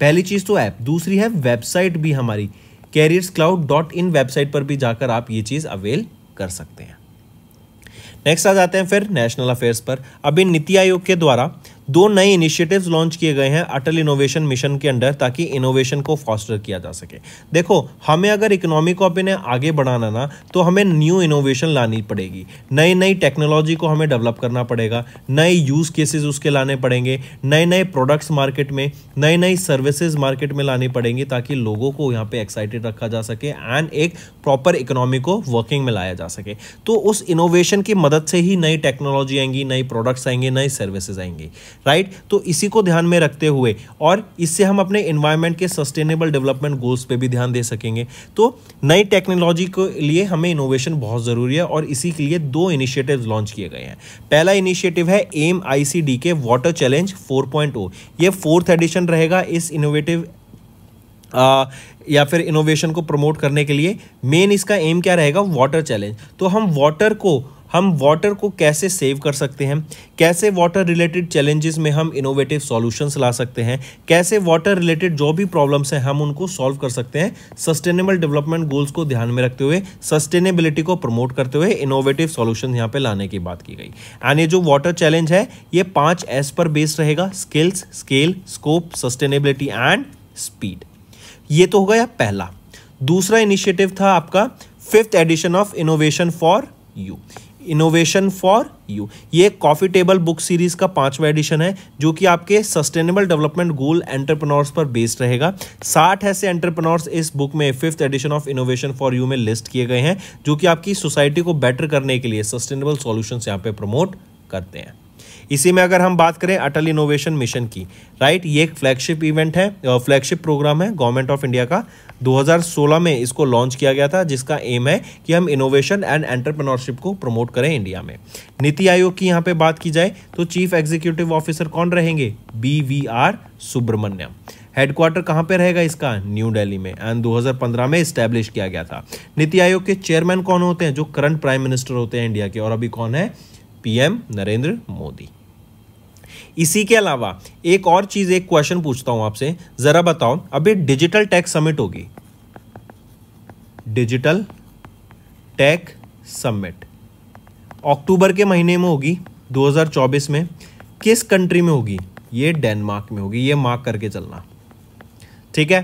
पहली चीज़ तो ऐप दूसरी है वेबसाइट भी हमारी careers cloud dot in website पर भी जाकर आप ये चीज़ अवेल कर सकते हैं नेक्स्ट आ जाते हैं फिर नेशनल अफेयर्स पर अभी नीति आयोग के द्वारा दो नए इनिशिएटिव्स लॉन्च किए गए हैं अटल इनोवेशन मिशन के अंडर ताकि इनोवेशन को फॉस्टर किया जा सके देखो हमें अगर इकोनॉमी को अपने आगे बढ़ाना ना तो हमें न्यू इनोवेशन लानी पड़ेगी नई नई टेक्नोलॉजी को हमें डेवलप करना पड़ेगा नए यूज़ केसेस उसके लाने पड़ेंगे नए नए प्रोडक्ट्स मार्केट में नई नई सर्विसेज मार्केट में लानी पड़ेंगी ताकि लोगों को यहाँ पे एक्साइटेड रखा जा सके एंड एक प्रॉपर इकोनॉमी को वर्किंग में लाया जा सके तो उस इनोवेशन की मदद से ही नई टेक्नोलॉजी आएंगी नई प्रोडक्ट्स आएंगे नई सर्विसेज आएंगी राइट तो इसी को ध्यान में रखते हुए और इससे हम अपने इन्वायरमेंट के सस्टेनेबल डेवलपमेंट गोल्स पे भी ध्यान दे सकेंगे तो नई टेक्नोलॉजी के लिए हमें इनोवेशन बहुत ज़रूरी है और इसी के लिए दो इनिशिएटिव लॉन्च किए गए हैं पहला इनिशिएटिव है एम आई के वाटर चैलेंज फोर ये फोर्थ एडिशन रहेगा इस इनोवेटिव आ, या फिर इनोवेशन को प्रमोट करने के लिए मेन इसका एम क्या रहेगा वाटर चैलेंज तो हम वाटर को हम वाटर को कैसे सेव कर सकते हैं कैसे वाटर रिलेटेड चैलेंजेस में हम इनोवेटिव सॉल्यूशंस ला सकते हैं कैसे वाटर रिलेटेड जो भी प्रॉब्लम्स हैं हम उनको सॉल्व कर सकते हैं सस्टेनेबल डेवलपमेंट गोल्स को ध्यान में रखते हुए सस्टेनेबिलिटी को प्रमोट करते हुए इनोवेटिव सोल्यूशन यहाँ पे लाने की बात की गई एंड ये जो वाटर चैलेंज है ये पाँच एस पर बेस्ड रहेगा skills scale scope sustainability and speed ये तो हो गया पहला दूसरा इनिशिएटिव था आपका fifth edition of innovation for you innovation for you ये कॉफी टेबल बुक सीरीज का पांचवा एडिशन है जो कि आपके सस्टेनेबल डेवलपमेंट गोल एंटरप्रनोर्स पर बेस्ड रहेगा साठ ऐसे एंटरप्रनोर्स इस बुक में fifth edition of innovation for you में लिस्ट किए गए हैं जो कि आपकी सोसाइटी को बेटर करने के लिए सस्टेनेबल सॉल्यूशंस यहाँ पे प्रमोट करते हैं इसी में अगर हम बात करें अटल इनोवेशन मिशन की राइट ये एक फ्लैगशिप इवेंट है फ्लैगशिप प्रोग्राम है गवर्नमेंट ऑफ इंडिया का 2016 में इसको लॉन्च किया गया था जिसका एम है कि हम इनोवेशन एंड एंटरप्रेन्योरशिप को प्रमोट करें इंडिया में नीति आयोग की यहाँ पे बात की जाए तो चीफ एग्जीक्यूटिव ऑफिसर कौन रहेंगे B V R Subrahmanyam headquarter कहाँ पे रहेगा इसका न्यू दिल्ली में एंड 2015 में इस्टेब्लिश किया गया था नीति आयोग के चेयरमैन कौन होते हैं जो करंट प्राइम मिनिस्टर होते हैं इंडिया के और अभी कौन है पीएम नरेंद्र मोदी इसी के अलावा एक और चीज़ एक क्वेश्चन पूछता हूं आपसे ज़रा बताओ अभी डिजिटल टैक्स समिट होगी डिजिटल टैक समिट अक्टूबर के महीने में होगी 2024 में किस कंट्री में होगी ये डेनमार्क में होगी ये मार्क करके चलना ठीक है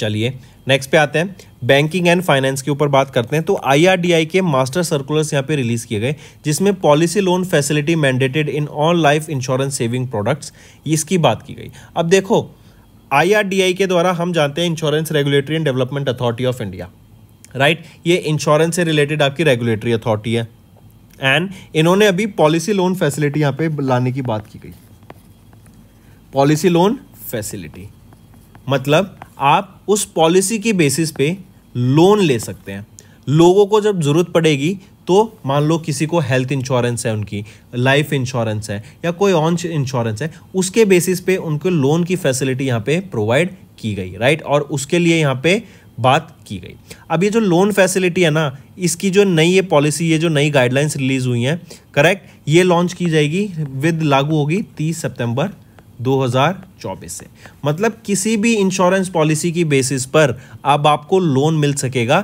चलिए नेक्स्ट पे आते हैं बैंकिंग एंड फाइनेंस के ऊपर बात करते हैं तो आईआरडीआई के मास्टर सर्कुलर्स यहाँ पे रिलीज किए गए जिसमें policy loan facility mandated in all life insurance saving products इसकी बात की गई अब देखो आईआरडीआई के द्वारा हम जानते हैं insurance regulatory and development authority of India right ये इंश्योरेंस से रिलेटेड आपकी रेगुलेटरी अथॉरिटी है एंड इन्होंने अभी पॉलिसी लोन फैसिलिटी यहाँ पे लाने की बात की गई पॉलिसी लोन फैसिलिटी मतलब आप उस पॉलिसी की बेसिस पे लोन ले सकते हैं लोगों को जब ज़रूरत पड़ेगी तो मान लो किसी को हेल्थ इंश्योरेंस है उनकी लाइफ इंश्योरेंस है या कोई ऑन इंश्योरेंस है उसके बेसिस पे उनको लोन की फैसिलिटी यहाँ पे प्रोवाइड की गई राइट और उसके लिए यहाँ पे बात की गई अब ये जो लोन फैसिलिटी है ना इसकी जो नई ये पॉलिसी ये जो नई गाइडलाइंस रिलीज हुई हैं करेक्ट ये लॉन्च की जाएगी विद लागू होगी तीस सितंबर 2024 से मतलब किसी भी इंश्योरेंस पॉलिसी की बेसिस पर अब आपको लोन मिल सकेगा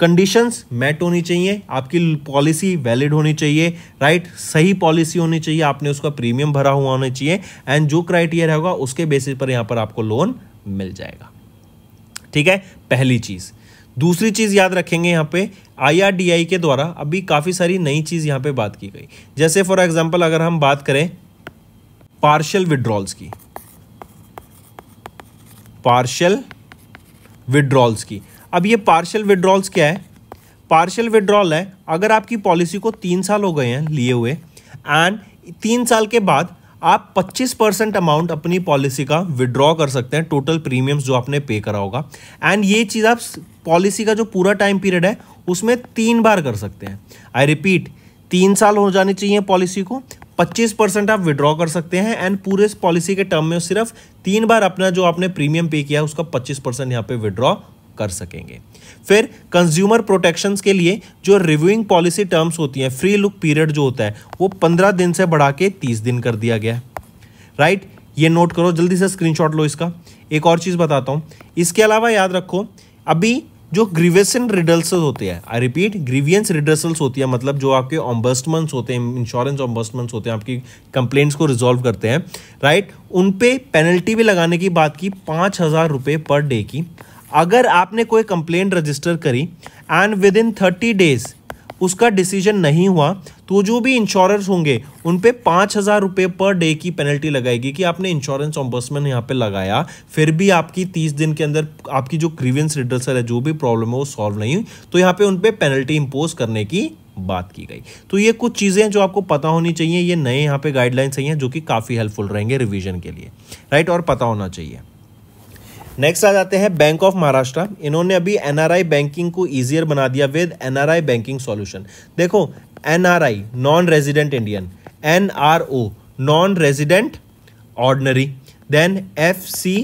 कंडीशंस मैट होनी चाहिए आपकी पॉलिसी वैलिड होनी चाहिए राइट सही पॉलिसी होनी चाहिए आपने उसका प्रीमियम भरा हुआ होना चाहिए एंड जो क्राइटेरिया होगा उसके बेसिस पर यहाँ पर आपको लोन मिल जाएगा ठीक है पहली चीज़ दूसरी चीज़ याद रखेंगे यहाँ पे आईआरडीआई के द्वारा अभी काफ़ी सारी नई चीज़ यहाँ पे बात की गई जैसे फॉर एग्जांपल अगर हम बात करें पार्शियल विड्रॉल्स की पार्शियल विड्रॉल्स की अब ये पार्शियल विड्रॉल्स क्या है पार्शियल विड्रॉल है अगर आपकी पॉलिसी को तीन साल हो गए हैं लिए हुए एंड तीन साल के बाद आप 25 परसेंट अमाउंट अपनी पॉलिसी का विड्रॉ कर सकते हैं टोटल प्रीमियम्स जो आपने पे करा होगा एंड ये चीज़ आप पॉलिसी का जो पूरा टाइम पीरियड है उसमें तीन बार कर सकते हैं आई रिपीट तीन साल हो जाने चाहिए पॉलिसी को 25 परसेंट आप विड्रॉ कर सकते हैं एंड पूरे इस पॉलिसी के टर्म में सिर्फ तीन बार अपना जो आपने प्रीमियम पे किया है उसका 25 परसेंट यहाँ पे विड्रॉ कर सकेंगे फिर कंज्यूमर प्रोटेक्शन के लिए जो रिव्यूइंग पॉलिसी टर्म्स होती हैं फ्री लुक पीरियड जो होता है वो पंद्रह दिन से बढ़ा के तीस दिन कर दिया गया है राइट right? ये नोट करो जल्दी से स्क्रीनशॉट लो इसका एक और चीज़ बताता हूँ इसके अलावा याद रखो अभी जो ग्रीवेशन रिडल्सल्स होते हैं आई रिपीट ग्रीवियंस रिडर्सल्स होती है मतलब जो आपके ऑम्बर्समेंट्स होते हैं इंश्योरेंस ऑम्बर्समेंट्स होते हैं आपकी कंप्लेंट्स को रिजॉल्व करते हैं राइट उन पे पेनल्टी भी लगाने की बात की पाँच हज़ार रुपये पर डे की अगर आपने कोई कंप्लेंट रजिस्टर करी and within thirty days उसका डिसीजन नहीं हुआ तो जो भी इंश्योरेंस होंगे उन पर पाँच हज़ार रुपये पर डे की पेनल्टी लगाएगी कि आपने इंश्योरेंस ऑम्बर्समेंट यहाँ पे लगाया फिर भी आपकी तीस दिन के अंदर आपकी जो ग्रीवेंस रिडर्सल है जो भी प्रॉब्लम है वो सॉल्व नहीं हुई तो यहाँ पे उन पर पेनल्टी इम्पोज करने की बात की गई तो ये कुछ चीज़ें जो आपको पता होनी चाहिए ये नए यहाँ पे गाइडलाइंस हैं जो कि काफ़ी हेल्पफुल रहेंगे रिविजन के लिए राइट और पता होना चाहिए नेक्स्ट आ जाते हैं बैंक ऑफ महाराष्ट्र इन्होंने अभी एनआरआई बैंकिंग को ईजियर बना दिया विद एनआरआई बैंकिंग सॉल्यूशन देखो NRI non resident Indian and non resident ordinary then F C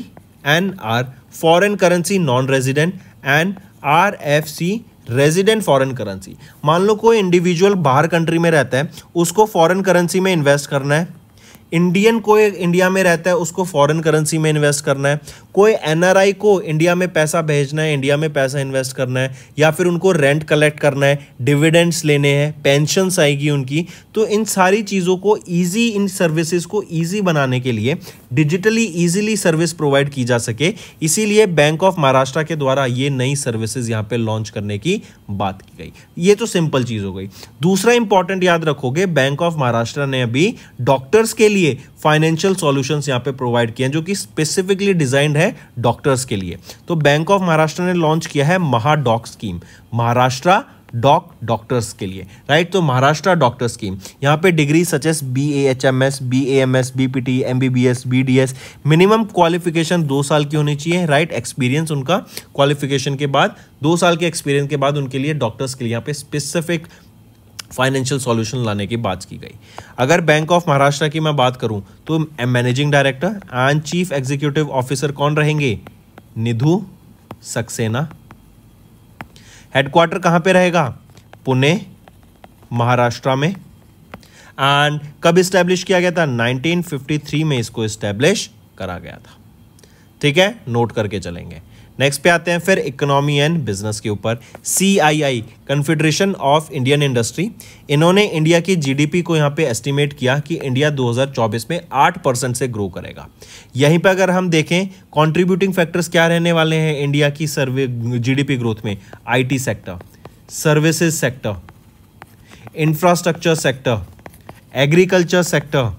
N R foreign currency non resident and R F C resident foreign currency मान लो कोई individual बाहर country में रहता है उसको फॉरन करेंसी में इन्वेस्ट करना है इंडियन कोई इंडिया में रहता है उसको फॉरेन करेंसी में इन्वेस्ट करना है कोई एनआरआई को इंडिया में पैसा भेजना है इंडिया में पैसा इन्वेस्ट करना है या फिर उनको रेंट कलेक्ट करना है डिविडेंड्स लेने हैं पेंशंस आएगी उनकी तो इन सारी चीज़ों को ईजी इन सर्विसेज को ईजी बनाने के लिए डिजिटली ईजिली सर्विस प्रोवाइड की जा सके इसीलिए बैंक ऑफ महाराष्ट्र के द्वारा ये नई सर्विसेज यहाँ पे लॉन्च करने की बात की गई ये तो सिंपल चीज़ हो गई दूसरा इंपॉर्टेंट याद रखोगे बैंक ऑफ महाराष्ट्र ने अभी डॉक्टर्स के लिए लिए फाइनेंशियल सॉल्यूशंस यहाँ पे प्रोवाइड किए हैं जो कि स्पेसिफिकली डिजाइंड है डॉक्टर्स के लिए तो बैंक ऑफ महाराष्ट्र ने लॉन्च किया है Mahadoc scheme Maharashtra doc doctors के लिए राइट तो महाराष्ट्र डॉक्टर स्कीम यहाँ पे degree such S B A H M S B A M S B P T M B B S B D S minimum qualification दो साल की होनी चाहिए राइट एक्सपीरियंस उनका क्वालिफिकेशन के बाद दो साल के एक्सपीरियंस के बाद उनके लिए डॉक्टर्स के लिए यहाँ पे स्पेसिफिक फाइनेंशियल सॉल्यूशन लाने की बात की गई अगर बैंक ऑफ महाराष्ट्र की मैं बात करूं तो managing director and chief executive officer कौन रहेंगे निधु सक्सेना हेडक्वार्टर कहां पे रहेगा पुणे महाराष्ट्र में एंड कब स्टैब्लिश किया गया था 1953 में इसको स्टैब्लिश करा गया था ठीक है नोट करके चलेंगे नेक्स्ट पे आते हैं फिर इकोनॉमी एंड बिजनेस के ऊपर C I I confederation of Indian industry इन्होंने इंडिया की जीडीपी को यहाँ पे एस्टिमेट किया कि इंडिया 2024 में 8 परसेंट से ग्रो करेगा यहीं पर अगर हम देखें कॉन्ट्रीब्यूटिंग फैक्टर्स क्या रहने वाले हैं इंडिया की सर्वे जी ग्रोथ में I sector services sector infrastructure sector agriculture sector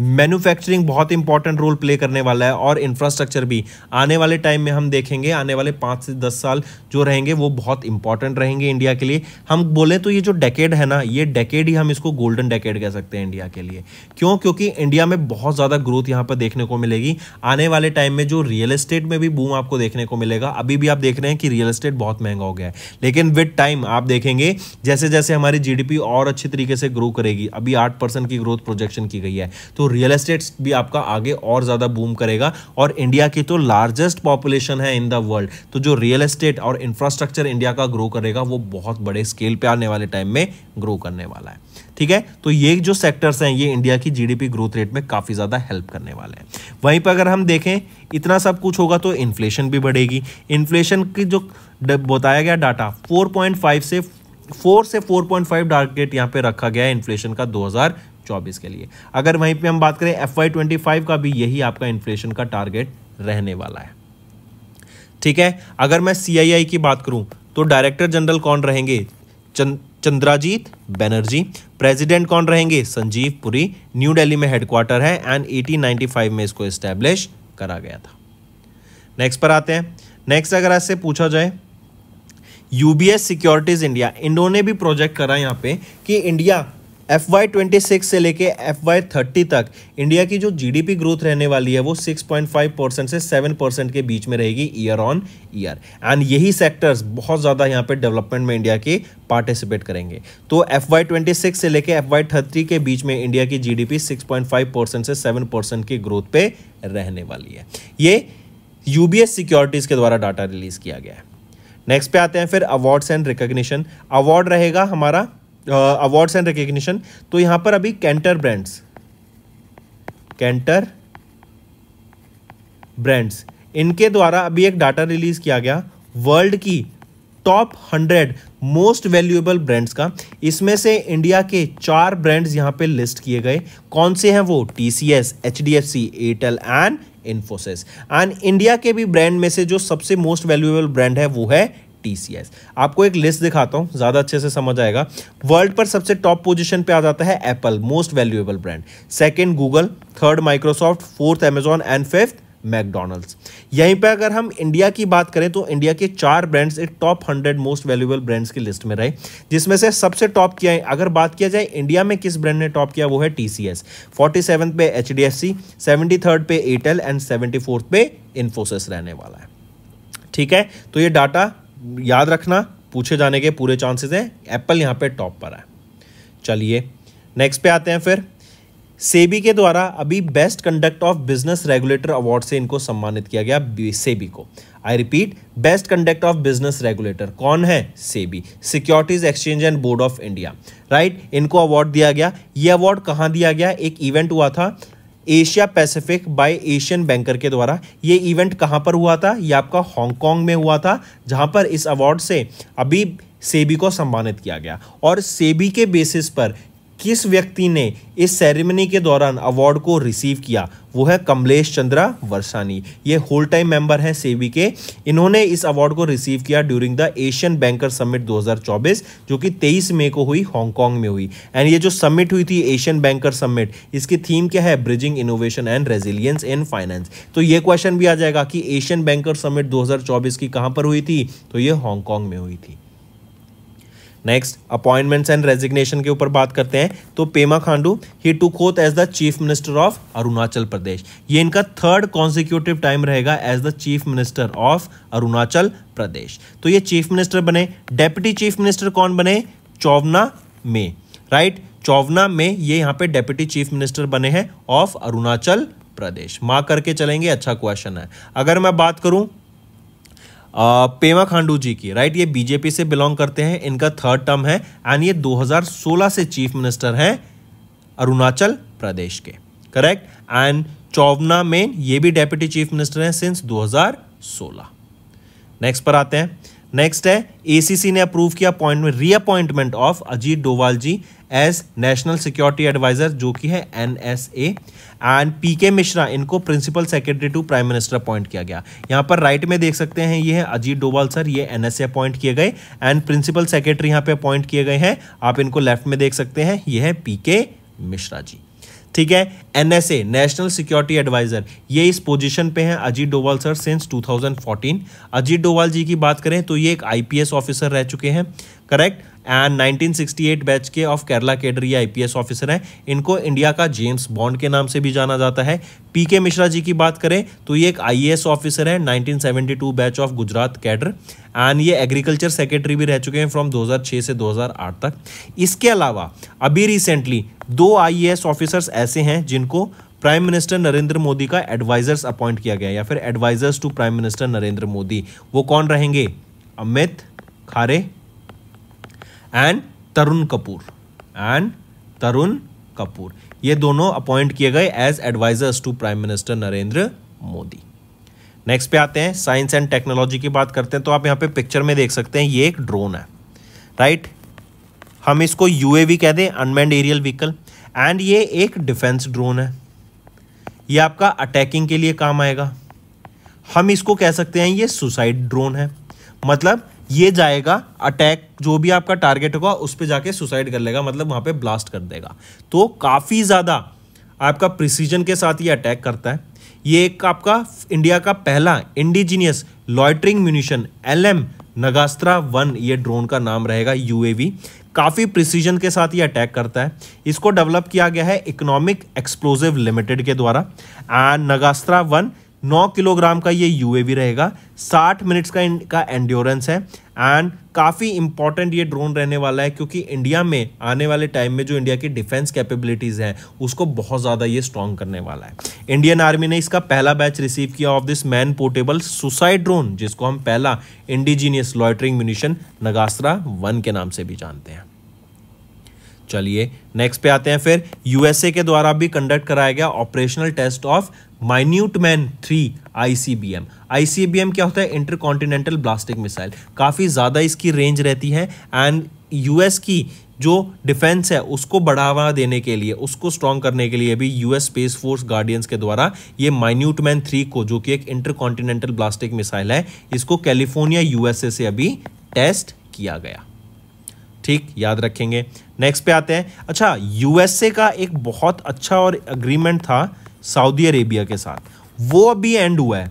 manufacturing बहुत इंपॉर्टेंट रोल प्ले करने वाला है और इंफ्रास्ट्रक्चर भी आने वाले टाइम में हम देखेंगे आने वाले पाँच से दस साल जो रहेंगे वो बहुत इंपॉर्टेंट रहेंगे इंडिया के लिए हम बोले तो ये जो डेकेड है ना ये डेकेड ही हम इसको गोल्डन डेकेड कह सकते हैं इंडिया के लिए क्यों क्योंकि इंडिया में बहुत ज़्यादा ग्रोथ यहाँ पर देखने को मिलेगी आने वाले टाइम में जो रियल इस्टेट में भी बूम आपको देखने को मिलेगा अभी भी आप देख रहे हैं कि रियल इस्टेट बहुत महंगा हो गया है लेकिन विद टाइम आप देखेंगे जैसे जैसे हमारी जी और अच्छे तरीके से ग्रो करेगी अभी आठ परसेंट की ग्रोथ प्रोजेक्शन की गई है तो रियल एस्टेट भी आपका आगे और ज़्यादा बूम करेगा और इंडिया की तो लार्जेस्ट पॉपुलेशन है इन द वर्ल्ड तो जो रियल एस्टेट और इंफ्रास्ट्रक्चर इंडिया का ग्रो करेगा वो बहुत बड़े स्केल पे आने वाले टाइम में ग्रो करने वाला है ठीक है तो ये जो सेक्टर्स हैं ये इंडिया की जीडीपी ग्रोथ रेट में काफ़ी ज़्यादा हेल्प करने वाले हैं वहीं पर अगर हम देखें इतना सब कुछ होगा तो इन्फ्लेशन भी बढ़ेगी इन्फ्लेशन की जो बताया गया डाटा 4.5 से 4 से 4.5 टारगेट यहां पे रखा गया है इन्फ्लेशन का 2024 के लिए अगर वहीं पे हम बात करें एफ वाई का भी यही आपका इन्फ्लेशन का टारगेट रहने वाला है ठीक है अगर मैं सी की बात करूं तो डायरेक्टर जनरल कौन रहेंगे चंद चंद्राजीत बैनर्जी प्रेसिडेंट कौन रहेंगे संजीव पुरी न्यू दिल्ली में हेडक्वार्टर है एंड 1895 में इसको इस्टेब्लिश करा गया था नेक्स्ट पर आते हैं नेक्स्ट अगर ऐसे पूछा जाए यूबीएस सिक्योरिटीज इंडिया इंडो ने भी प्रोजेक्ट करा यहाँ पे कि India F Y twenty six से लेके एफ वाई थर्टी तक इंडिया की जो जीडीपी ग्रोथ रहने वाली है वो सिक्स पॉइंट फाइव परसेंट से सेवन परसेंट के बीच में रहेगी ईयर ऑन ईयर एंड यही सेक्टर्स बहुत ज़्यादा यहाँ पे डेवलपमेंट में इंडिया के पार्टिसिपेट करेंगे तो एफ वाई ट्वेंटी सिक्स से लेके एफ वाई थर्टी के बीच में इंडिया की G D P six point five percent से सेवन परसेंट की ग्रोथ पे रहने वाली है ये यूबीएस सिक्योरिटीज़ के द्वारा डाटा रिलीज़ किया गया है नेक्स्ट पे आते हैं फिर अवार्ड्स एंड रिकोगशन अवार्ड रहेगा हमारा अवार्ड्स एंड रिकग्निशन तो यहां पर अभी कैंटर ब्रांड्स कैंटर ब्रांड्स इनके द्वारा अभी एक डाटा रिलीज किया गया वर्ल्ड की top hundred most valuable brands का इसमें से इंडिया के चार ब्रांड्स यहां पे लिस्ट किए गए कौन से हैं वो T C S H D F C Airtel and Infosys and India के भी ब्रांड में से जो सबसे मोस्ट वैल्यूएबल ब्रांड है वो है टीसीएस आपको एक लिस्ट दिखाता हूं ज़्यादा अच्छे से समझ आएगा वर्ल्ड पर सबसे टॉप पोजिशन पे आ जाता है Apple most valuable brand second Google third Microsoft fourth Amazon and fifth McDonald's यहीं पर अगर हम इंडिया की बात करें तो इंडिया के चार ब्रांड्स एक top hundred most valuable brands की लिस्ट में रहे जिसमें से सबसे टॉप किया है अगर बात किया जाए इंडिया में किस ब्रांड ने टॉप किया वो है T C S forty seven पे H D F C seventy third पे एयरटेल एंड सेवेंटी फोर्थ पे इन्फोसिस रहने वाला है ठीक है तो ये डाटा याद रखना पूछे जाने के पूरे चांसेस हैं एप्पल यहाँ पे टॉप पर है चलिए नेक्स्ट पे आते हैं फिर सेबी के द्वारा अभी best conduct of business regulator award से इनको सम्मानित किया गया सेबी को I repeat best conduct of business regulator कौन है SEBI securities exchange and board of India right इनको अवार्ड दिया गया ये अवार्ड कहाँ दिया गया एक इवेंट हुआ था Asia Pacific by Asian banker के द्वारा ये इवेंट कहाँ पर हुआ था ये आपका हांगकॉन्ग में हुआ था जहाँ पर इस अवार्ड से अभी सेबी को सम्मानित किया गया और सेबी के बेसिस पर किस व्यक्ति ने इस सेरेमनी के दौरान अवार्ड को रिसीव किया वो है कमलेश चंद्रा वर्षानी ये होल टाइम मेंबर हैं सेबी के इन्होंने इस अवार्ड को रिसीव किया during the Asian banker summit 2024 जो कि 23 मई को हुई हांगकांग में हुई एंड ये जो समिट हुई थी एशियन बैंकर समिट इसकी थीम क्या है bridging innovation and resilience in finance तो ये क्वेश्चन भी आ जाएगा कि एशियन बैंकर समिट दो की कहाँ पर हुई थी तो ये हांगकॉन्ग में हुई थी नेक्स्ट अपॉइंटमेंट्स एंड रेजिग्नेशन के ऊपर बात करते हैं तो Pema Khandu he took oath as the chief minister of Arunachal Pradesh ये इनका थर्ड कॉन्सिक्यूटिव टाइम रहेगा as the chief minister of Arunachal Pradesh तो ये चीफ मिनिस्टर बने डेप्यूटी चीफ मिनिस्टर कौन बने चौवना में राइट चौवना में ये यहाँ पे डेप्यूटी चीफ मिनिस्टर बने हैं ऑफ अरुणाचल प्रदेश माँ करके चलेंगे अच्छा क्वेश्चन है अगर मैं बात करूँ पेमा खांडू जी की राइट ये बीजेपी से बिलोंग करते हैं इनका थर्ड टर्म है एंड ये 2016 से चीफ मिनिस्टर हैं अरुणाचल प्रदेश के करेक्ट एंड चौवना मेन ये भी डेप्यूटी चीफ मिनिस्टर हैं सिंस 2016 नेक्स्ट पर आते हैं नेक्स्ट है एसीसी ने अप्रूव किया appointment reappointment of Ajit Doval ji as national security adviser जो कि है N S A and P K Mishra इनको principal secretary to prime minister appoint किया गया यहाँ पर राइट में देख सकते हैं ये है अजीत डोवाल सर ये एन एस ए अपॉइंट किए गए एंड प्रिंसिपल सेक्रेटरी यहाँ पे अपॉइंट किए गए हैं आप इनको लेफ्ट में देख सकते हैं ये है पी के मिश्रा जी ठीक है एनएसए नेशनल सिक्योरिटी एडवाइजर ये इस पोजीशन पे हैं अजीत डोवाल सर सिंस 2014 अजीत डोवाल जी की बात करें तो ये एक आईपीएस ऑफिसर रह चुके हैं करेक्ट एंड 1968 बैच के ऑफ केरला कैडर ये आईपीएस ऑफिसर हैं इनको इंडिया का जेम्स बॉन्ड के नाम से भी जाना जाता है पी के मिश्रा जी की बात करें तो ये एक आईएएस ऑफिसर है 1972 batch of Gujarat cadre and ये एग्रीकल्चर सेक्रेटरी भी रह चुके हैं फ्रॉम 2006 से 2008 तक इसके अलावा अभी रिसेंटली दो आईएएस ऑफिसर्स ऐसे हैं जिनको प्राइम मिनिस्टर नरेंद्र मोदी का एडवाइजर्स अपॉइंट किया गया या फिर advisers to prime minister Narendra Modi वो कौन रहेंगे अमित खारे एंड तरुण कपूर एंड तरुण कपूर ये दोनों अपॉइंट किए गए as advisers to prime minister Narendra Modi next पे आते हैं साइंस एंड टेक्नोलॉजी की बात करते हैं तो आप यहाँ पे पिक्चर में देख सकते हैं ये एक ड्रोन है राइट right? हम इसको यूएवी कह दें अनमेंड एरियल व्हीकल एंड ये एक डिफेंस ड्रोन है ये आपका अटैकिंग के लिए काम आएगा हम इसको कह सकते हैं ये सुसाइड ड्रोन है मतलब ये जाएगा अटैक जो भी आपका टारगेट होगा उस पर जाके सुसाइड कर लेगा मतलब वहाँ पे ब्लास्ट कर देगा तो काफ़ी ज़्यादा आपका प्रिसीजन के साथ ये अटैक करता है ये एक आपका इंडिया का पहला indigenous loitering munition L M Nagastra one ये ड्रोन का नाम रहेगा यू काफ़ी प्रिसीजन के साथ ये अटैक करता है इसको डेवलप किया गया है इकोनॉमिक एक्सप्लोजिव लिमिटेड के द्वारा एंड नगास्त्रा वन नौ किलोग्राम का ये यूएवी रहेगा साठ मिनट्स का इनका एंड्योरेंस है एंड काफ़ी इंपॉर्टेंट ये ड्रोन रहने वाला है क्योंकि इंडिया में आने वाले टाइम में जो इंडिया की डिफेंस कैपेबिलिटीज़ हैं उसको बहुत ज़्यादा ये स्ट्रॉन्ग करने वाला है इंडियन आर्मी ने इसका पहला बैच रिसीव किया of this man portable suicide drone जिसको हम पहला indigenous loitering munition Nagastra one के नाम से भी जानते हैं चलिए नेक्स्ट पे आते हैं फिर यूएसए के द्वारा भी कंडक्ट कराया गया operational test of minuteman three ICBM ICBM क्या होता है इंटर कॉन्टिनेंटल ब्लास्टिक मिसाइल काफ़ी ज़्यादा इसकी रेंज रहती है एंड यूएस की जो डिफेंस है उसको बढ़ावा देने के लिए उसको स्ट्रॉन्ग करने के लिए भी यूएस स्पेस फोर्स गार्डियंस के द्वारा ये माइन्यूट मैन थ्री को जो कि एक इंटर कॉन्टिनेंटल ब्लास्टिक मिसाइल है इसको कैलिफोर्निया ए से अभी टेस्ट किया गया ठीक याद रखेंगे नेक्स्ट पे आते हैं अच्छा यूएसए का एक बहुत अच्छा और अग्रीमेंट था सऊदी अरेबिया के साथ वो अभी एंड हुआ है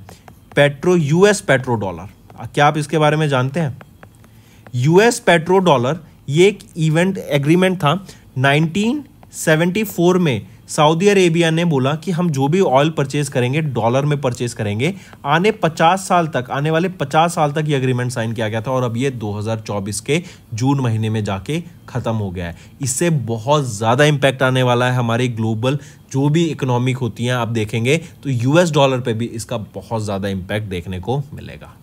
पेट्रो यूएस पेट्रो डॉलर क्या आप इसके बारे में जानते हैं यूएस पेट्रो डॉलर ये एक इवेंट एग्रीमेंट था 1974 में सऊदी अरेबिया ने बोला कि हम जो भी ऑयल परचेज करेंगे डॉलर में परचेज करेंगे आने 50 साल तक आने वाले 50 साल तक ये अग्रीमेंट साइन किया गया था और अब ये 2024 के जून महीने में जाके ख़त्म हो गया है इससे बहुत ज़्यादा इम्पैक्ट आने वाला है हमारी ग्लोबल जो भी इकोनॉमिक होती हैं आप देखेंगे तो यूएस डॉलर पर भी इसका बहुत ज़्यादा इम्पैक्ट देखने को मिलेगा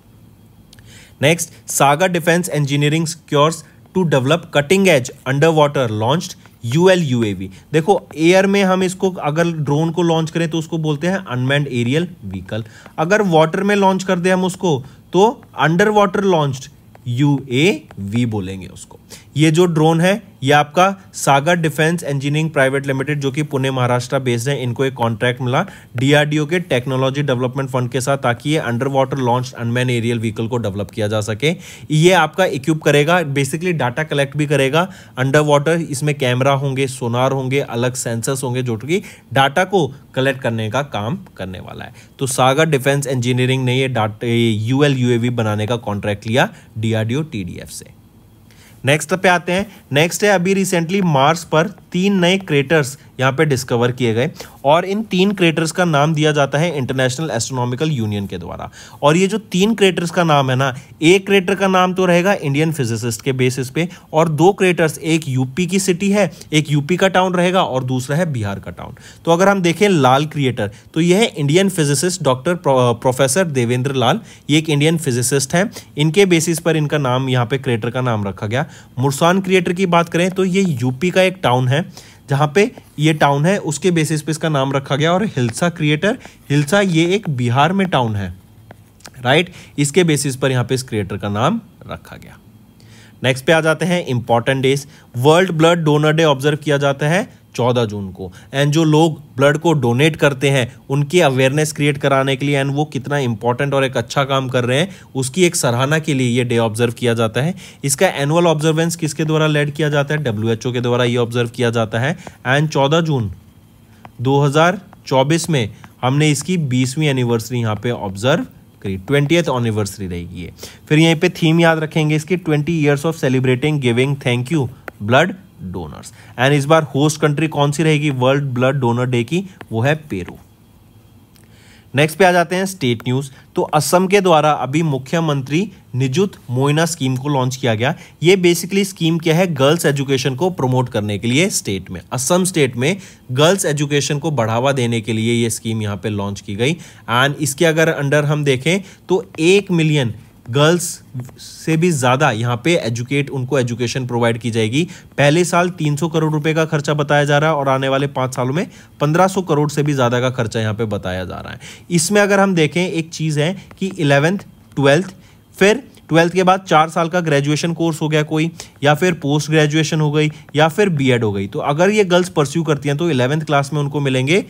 next Sagar defence engineering secures to develop cutting edge underwater launch U L U A V देखो एयर में हम इसको अगर ड्रोन को लॉन्च करें तो उसको बोलते हैं अनमैंड एरियल व्हीकल अगर वाटर में लॉन्च कर दें हम उसको तो underwater launch U A V बोलेंगे उसको ये जो ड्रोन है ये आपका Sagar defence engineering private limited जो कि पुणे महाराष्ट्र बेस्ड है इनको एक कॉन्ट्रैक्ट मिला डीआरडीओ के टेक्नोलॉजी डेवलपमेंट फंड के साथ ताकि ये underwater launch unmanned aerial vehicle को डेवलप किया जा सके ये आपका इक्विप करेगा बेसिकली डाटा कलेक्ट भी करेगा अंडर वाटर इसमें कैमरा होंगे सोनार होंगे अलग सेंसर्स होंगे जो कि डाटा को कलेक्ट करने का काम करने वाला है तो सागर डिफेंस इंजीनियरिंग ने ये डाटा यू एल बनाने का कॉन्ट्रैक्ट लिया डीआरडीओ टीडीएफ से नेक्स्ट पे आते हैं नेक्स्ट है अभी रिसेंटली मार्स पर तीन नए क्रेटर्स यहाँ पे डिस्कवर किए गए और इन तीन क्रेटर्स का नाम दिया जाता है इंटरनेशनल एस्ट्रोनॉमिकल यूनियन के द्वारा और ये जो तीन क्रेटर्स का नाम है ना एक क्रेटर का नाम तो रहेगा इंडियन फिजिसिस्ट के बेसिस पे और दो क्रेटर्स एक यूपी की सिटी है एक यूपी का टाउन रहेगा और दूसरा है बिहार का टाउन तो अगर हम देखें लाल क्रिएटर तो यह है Indian physicist doctor professor Devendra Lal ये एक इंडियन फिजिसिस्ट हैं इनके बेसिस पर इनका नाम यहाँ पे क्रिएटर का नाम रखा गया मुरसान क्रिएटर की बात करें तो ये यूपी का एक टाउन है जहाँ पे ये टाउन है उसके बेसिस पे इसका नाम रखा गया और हिल्सा क्रिएटर हिल्सा ये एक बिहार में टाउन है राइट इसके बेसिस पर यहाँ पे इस क्रिएटर का नाम रखा गया नेक्स्ट पे आ जाते हैं important days world blood donor day observe किया जाता है 14 जून को एंड जो लोग ब्लड को डोनेट करते हैं उनकी अवेयरनेस क्रिएट कराने के लिए एंड वो कितना इंपॉर्टेंट और एक अच्छा काम कर रहे हैं उसकी एक सराहना के लिए ये डे ऑब्जर्व किया जाता है इसका एनुअल ऑब्जर्वेंस किसके द्वारा लेड किया जाता है डब्ल्यू के द्वारा ये ऑब्जर्व किया जाता है एंड चौदह जून दो में हमने इसकी बीसवीं एनिवर्सरी यहाँ पर ऑब्जर्व करी ट्वेंटियथ एनिवर्सरी रहेगी फिर यहीं पे थीम याद रखेंगे इसकी twenty years of celebrating giving thank you blood donors and इस बार होस्ट कंट्री कौन सी रहेगी वर्ल्ड ब्लड डोनर डे की वो है पेरू नेक्स्ट पे आ जाते हैं स्टेट न्यूज तो असम के द्वारा अभी मुख्यमंत्री निजुत मोइना स्कीम को लॉन्च किया गया ये बेसिकली स्कीम क्या है गर्ल्स एजुकेशन को प्रमोट करने के लिए स्टेट में असम स्टेट में गर्ल्स एजुकेशन को बढ़ावा देने के लिए ये स्कीम यहाँ पे लॉन्च की गई एंड इसके अगर अंडर हम देखें तो एक मिलियन गर्ल्स से भी ज़्यादा यहाँ पे एजुकेट उनको एजुकेशन प्रोवाइड की जाएगी पहले साल 300 करोड़ रुपए का खर्चा बताया जा रहा है और आने वाले पाँच सालों में 1500 करोड़ से भी ज़्यादा का खर्चा यहाँ पे बताया जा रहा है इसमें अगर हम देखें एक चीज़ है कि इलेवेंथ ट्वेल्थ फिर ट्वेल्थ के बाद चार साल का ग्रेजुएशन कोर्स हो गया कोई या फिर पोस्ट ग्रेजुएशन हो गई या फिर बी हो गई तो अगर ये गर्ल्स परस्यू करती हैं तो इलेवेंथ क्लास में उनको मिलेंगे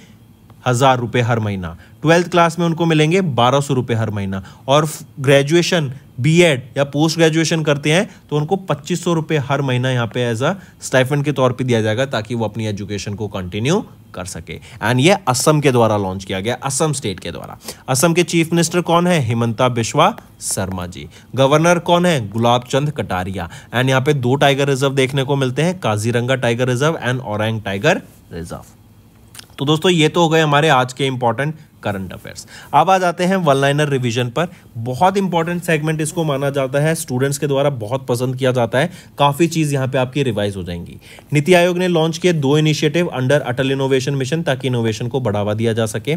हज़ार रुपये हर महीना ट्वेल्थ क्लास में उनको मिलेंगे बारह सौ रुपये हर महीना और ग्रेजुएशन बी एड या पोस्ट ग्रेजुएशन करते हैं तो उनको पच्चीस सौ रुपये हर महीना यहाँ पे एज अ स्टाइफन के तौर पे दिया जाएगा ताकि वो अपनी एजुकेशन को कंटिन्यू कर सके एंड ये असम के द्वारा लॉन्च किया गया असम स्टेट के द्वारा असम के चीफ मिनिस्टर कौन है हिमंता बिश्वा शर्मा जी गवर्नर कौन है गुलाब चंद कटारिया एंड यहाँ पे दो टाइगर रिजर्व देखने को मिलते हैं Kaziranga tiger reserve and Orang tiger reserve तो दोस्तों ये तो हो गए हमारे आज के इंपॉर्टेंट करंट अफेयर्स अब आ जाते हैं वन लाइनर रिविजन पर बहुत इंपॉर्टेंट सेगमेंट इसको माना जाता है स्टूडेंट्स के द्वारा बहुत पसंद किया जाता है काफ़ी चीज़ यहाँ पे आपकी रिवाइज हो जाएंगी नीति आयोग ने लॉन्च किए दो initiative under Atal innovation mission ताकि इनोवेशन को बढ़ावा दिया जा सके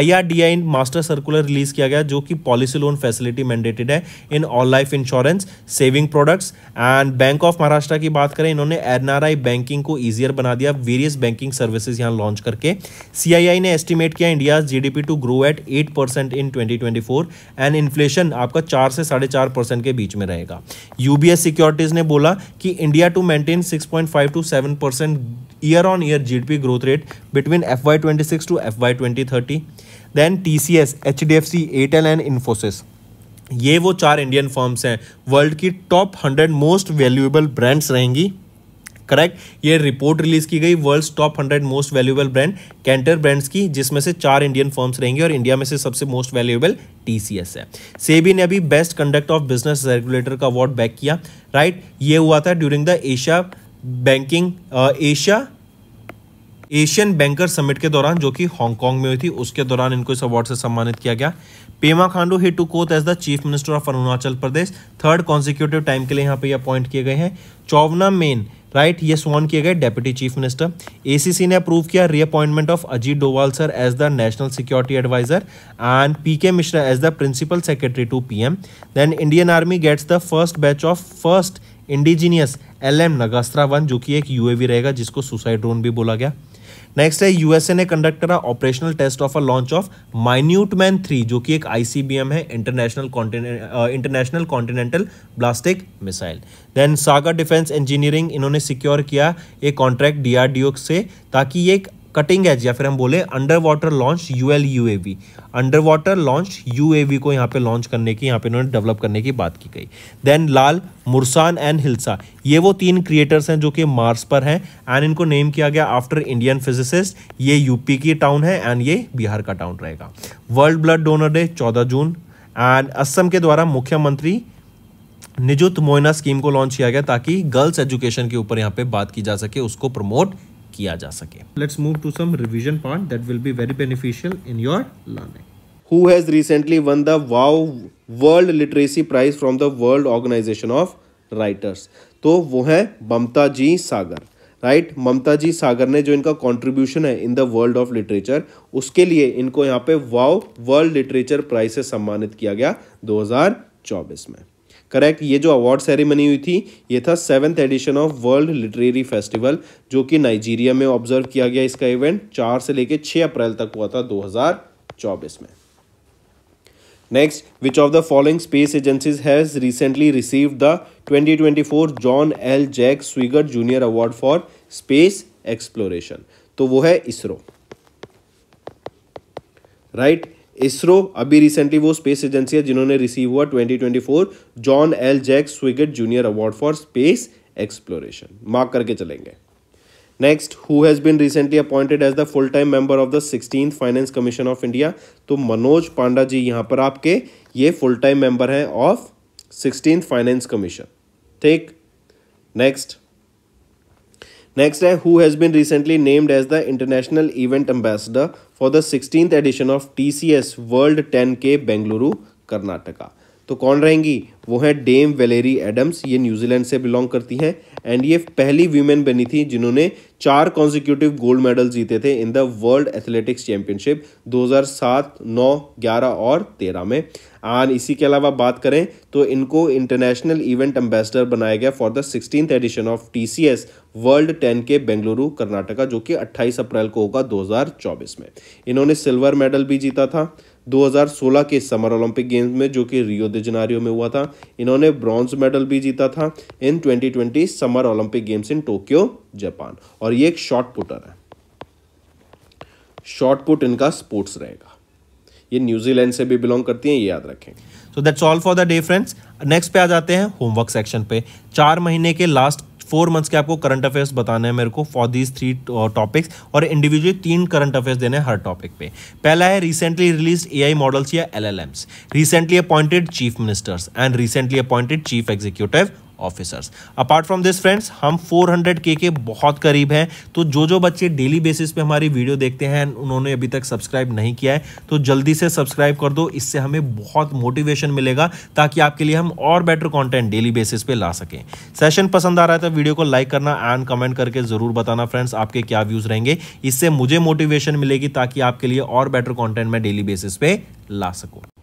आई मास्टर सर्कुलर रिलीज किया गया जो कि पॉलिसी लोन फैसिलिटी मैंडेटेड है in all life insurance saving products and bank of Maharashtra की बात करें इन्होंने एनआरआई बैंकिंग को ईजियर बना दिया वेरियस बैंकिंग सर्विसेज यहाँ लॉन्च करके सीआईआई ने एस्टिमेट किया India GDP to grow at eight percent in twenty twenty four and inflation आपका चार से साढ़े चार परसेंट के बीच में रहेगा यूबीएस सिक्योरिटीज ने बोला कि India to maintain six point five to seven percent year on year GDP growth rate between F Y twenty six to F Y twenty thirty then T C S H D F C Airtel and Infosys ये वो चार Indian firms हैं world की top hundred most valuable brands रहेंगी correct ये report release की गई world top hundred most valuable brand Kantar brands की जिसमें से चार इंडियन फर्म्स रहेंगे और इंडिया में से सबसे मोस्ट वैल्यूएबल टीसीएस है सेबी ने अभी best conduct of business regulator का अवार्ड बैक किया राइट right? ये हुआ था during the Asia banking Asia Asian banker summit के दौरान जो कि हांगकांग में हुई थी उसके दौरान इनको इस अवार्ड से सम्मानित किया गया Pema Khandu he took oath as the chief minister of Arunachal Pradesh third consecutive time के लिए यहाँ पे अपॉइंट किए गए हैं चौवना मेन राइट ये स्वॉन किए गए डेप्यूटी चीफ मिनिस्टर एसीसी ने अप्रूव किया reappointment of Ajit Doval sir as the national security adviser and P K Mishra as the principal secretary to PM then Indian army gets the first batch of first indigenous L M Nagastra one जो कि एक UAV रहेगा जिसको suicide drone भी बोला गया next है USA ने कंडक्ट करा operational test of a launch of minuteman three जो कि एक आईसीबीएम है international international continental ballistic missile then Sagar defence engineering इन्होंने सिक्योर किया एक कॉन्ट्रैक्ट डीआरडीओ से ताकि ये एक कटिंग एज या फिर हम बोले underwater launch U L U A V underwater launch U A V को यहाँ पे लॉन्च करने की यहाँ पे इन्होंने डेवलप करने की बात की गई देन लाल मुरसान एंड हिल्सा ये वो तीन क्रिएटर्स हैं जो कि मार्स पर हैं एंड इनको नेम किया गया आफ्टर इंडियन फिजिसिस्ट ये यूपी की टाउन है एंड ये बिहार का टाउन रहेगा वर्ल्ड ब्लड डोनर डे चौदह जून एंड असम के द्वारा मुख्यमंत्री निजुत मोइना स्कीम को लॉन्च किया गया ताकि गर्ल्स एजुकेशन के ऊपर यहाँ पे बात की जा सके उसको प्रमोट किया जा सके let's move to some revision point that will be very beneficial in your learning who has recently won the wow world literacy prize from the world organization of writers तो वो हैं ममता जी सागर राइट right? ममता जी सागर ने जो इनका contribution है in the world of literature उसके लिए इनको यहाँ पे वाव वर्ल्ड लिटरेचर प्राइज से सम्मानित किया गया 2024 में करेक्ट ये जो अवार्ड सेरेमनी हुई थी ये था seventh edition of world literary festival जो कि नाइजीरिया में ऑब्जर्व किया गया इसका इवेंट चार से लेकर छः अप्रैल तक हुआ था दो में next which of the following space agencies has recently receive the 2024 twenty John L Jack स्विगर junior award for space exploration तो वो है इसरो राइट right? इसरो अभी रिसेंटली वो स्पेस एजेंसी है जिन्होंने रिसीव हुआ 2024 John L Jack Swigert junior award for space exploration mark करके चलेंगे next who has been recently appointed as the full time member of the sixteen finance commission of India तो मनोज पांडा जी यहां पर आपके ये फुल टाइम मेंबर हैं of sixteen finance commission ठीक next next है who has been recently named as the international event ambassador for the sixteen edition of T C S world ten K Bengaluru Karnataka तो कौन रहेंगी वो है डेम वेलेरी एडम्स ये New Zealand से belong करती हैं एंड ये पहली वीमेन बनी थी जिन्होंने चार कॉन्जिक्यूटिव गोल्ड मेडल जीते थे in the world athletics championship 2007, 9, 11 और 13 में और इसी के अलावा बात करें तो इनको इंटरनेशनल इवेंट एम्बेसडर बनाया गया for the sixteen edition of T C S world ten K Bengaluru Karnataka जो कि 28 अप्रैल को होगा 2024 में इन्होंने सिल्वर मेडल भी जीता था 2016 के समर ओलंपिक गेम्स में जो कि रियो दे जनारियो में हुआ था इन्होंने ब्रॉन्ज मेडल भी जीता था in 2020 summer Olympic games in Tokyo Japan और ये एक शॉर्ट पुटर है शॉर्ट पुट इनका स्पोर्ट्स रहेगा ये न्यूजीलैंड से भी बिलोंग करती हैं ये याद रखें so that's all for the day friends next पे आ जाते हैं होमवर्क सेक्शन पे चार महीने के लास्ट फोर मंथ्स के आपको करंट अफेयर्स बताने हैं मेरे को फॉर दीज थ्री टॉपिक्स और इंडिविजुअली तीन करंट अफेयर्स देने हैं हर टॉपिक पे पहला है recently release A I models या L L Ms recently appointed chief ministers and recently appointed chief executive officers apart from this friends हम 400 के के बहुत करीब हैं तो जो जो बच्चे डेली बेसिस पे हमारी वीडियो देखते हैं उन्होंने अभी तक सब्सक्राइब नहीं किया है तो जल्दी से सब्सक्राइब कर दो इससे हमें बहुत मोटिवेशन मिलेगा ताकि आपके लिए हम और बेटर कॉन्टेंट डेली बेसिस पे ला सकें सेशन पसंद आ रहा है तो वीडियो को लाइक करना एंड कमेंट करके ज़रूर बताना फ्रेंड्स आपके क्या व्यूज़ रहेंगे इससे मुझे मोटिवेशन मिलेगी ताकि आपके लिए और बेटर कॉन्टेंट मैं डेली बेसिस पे ला सकूँ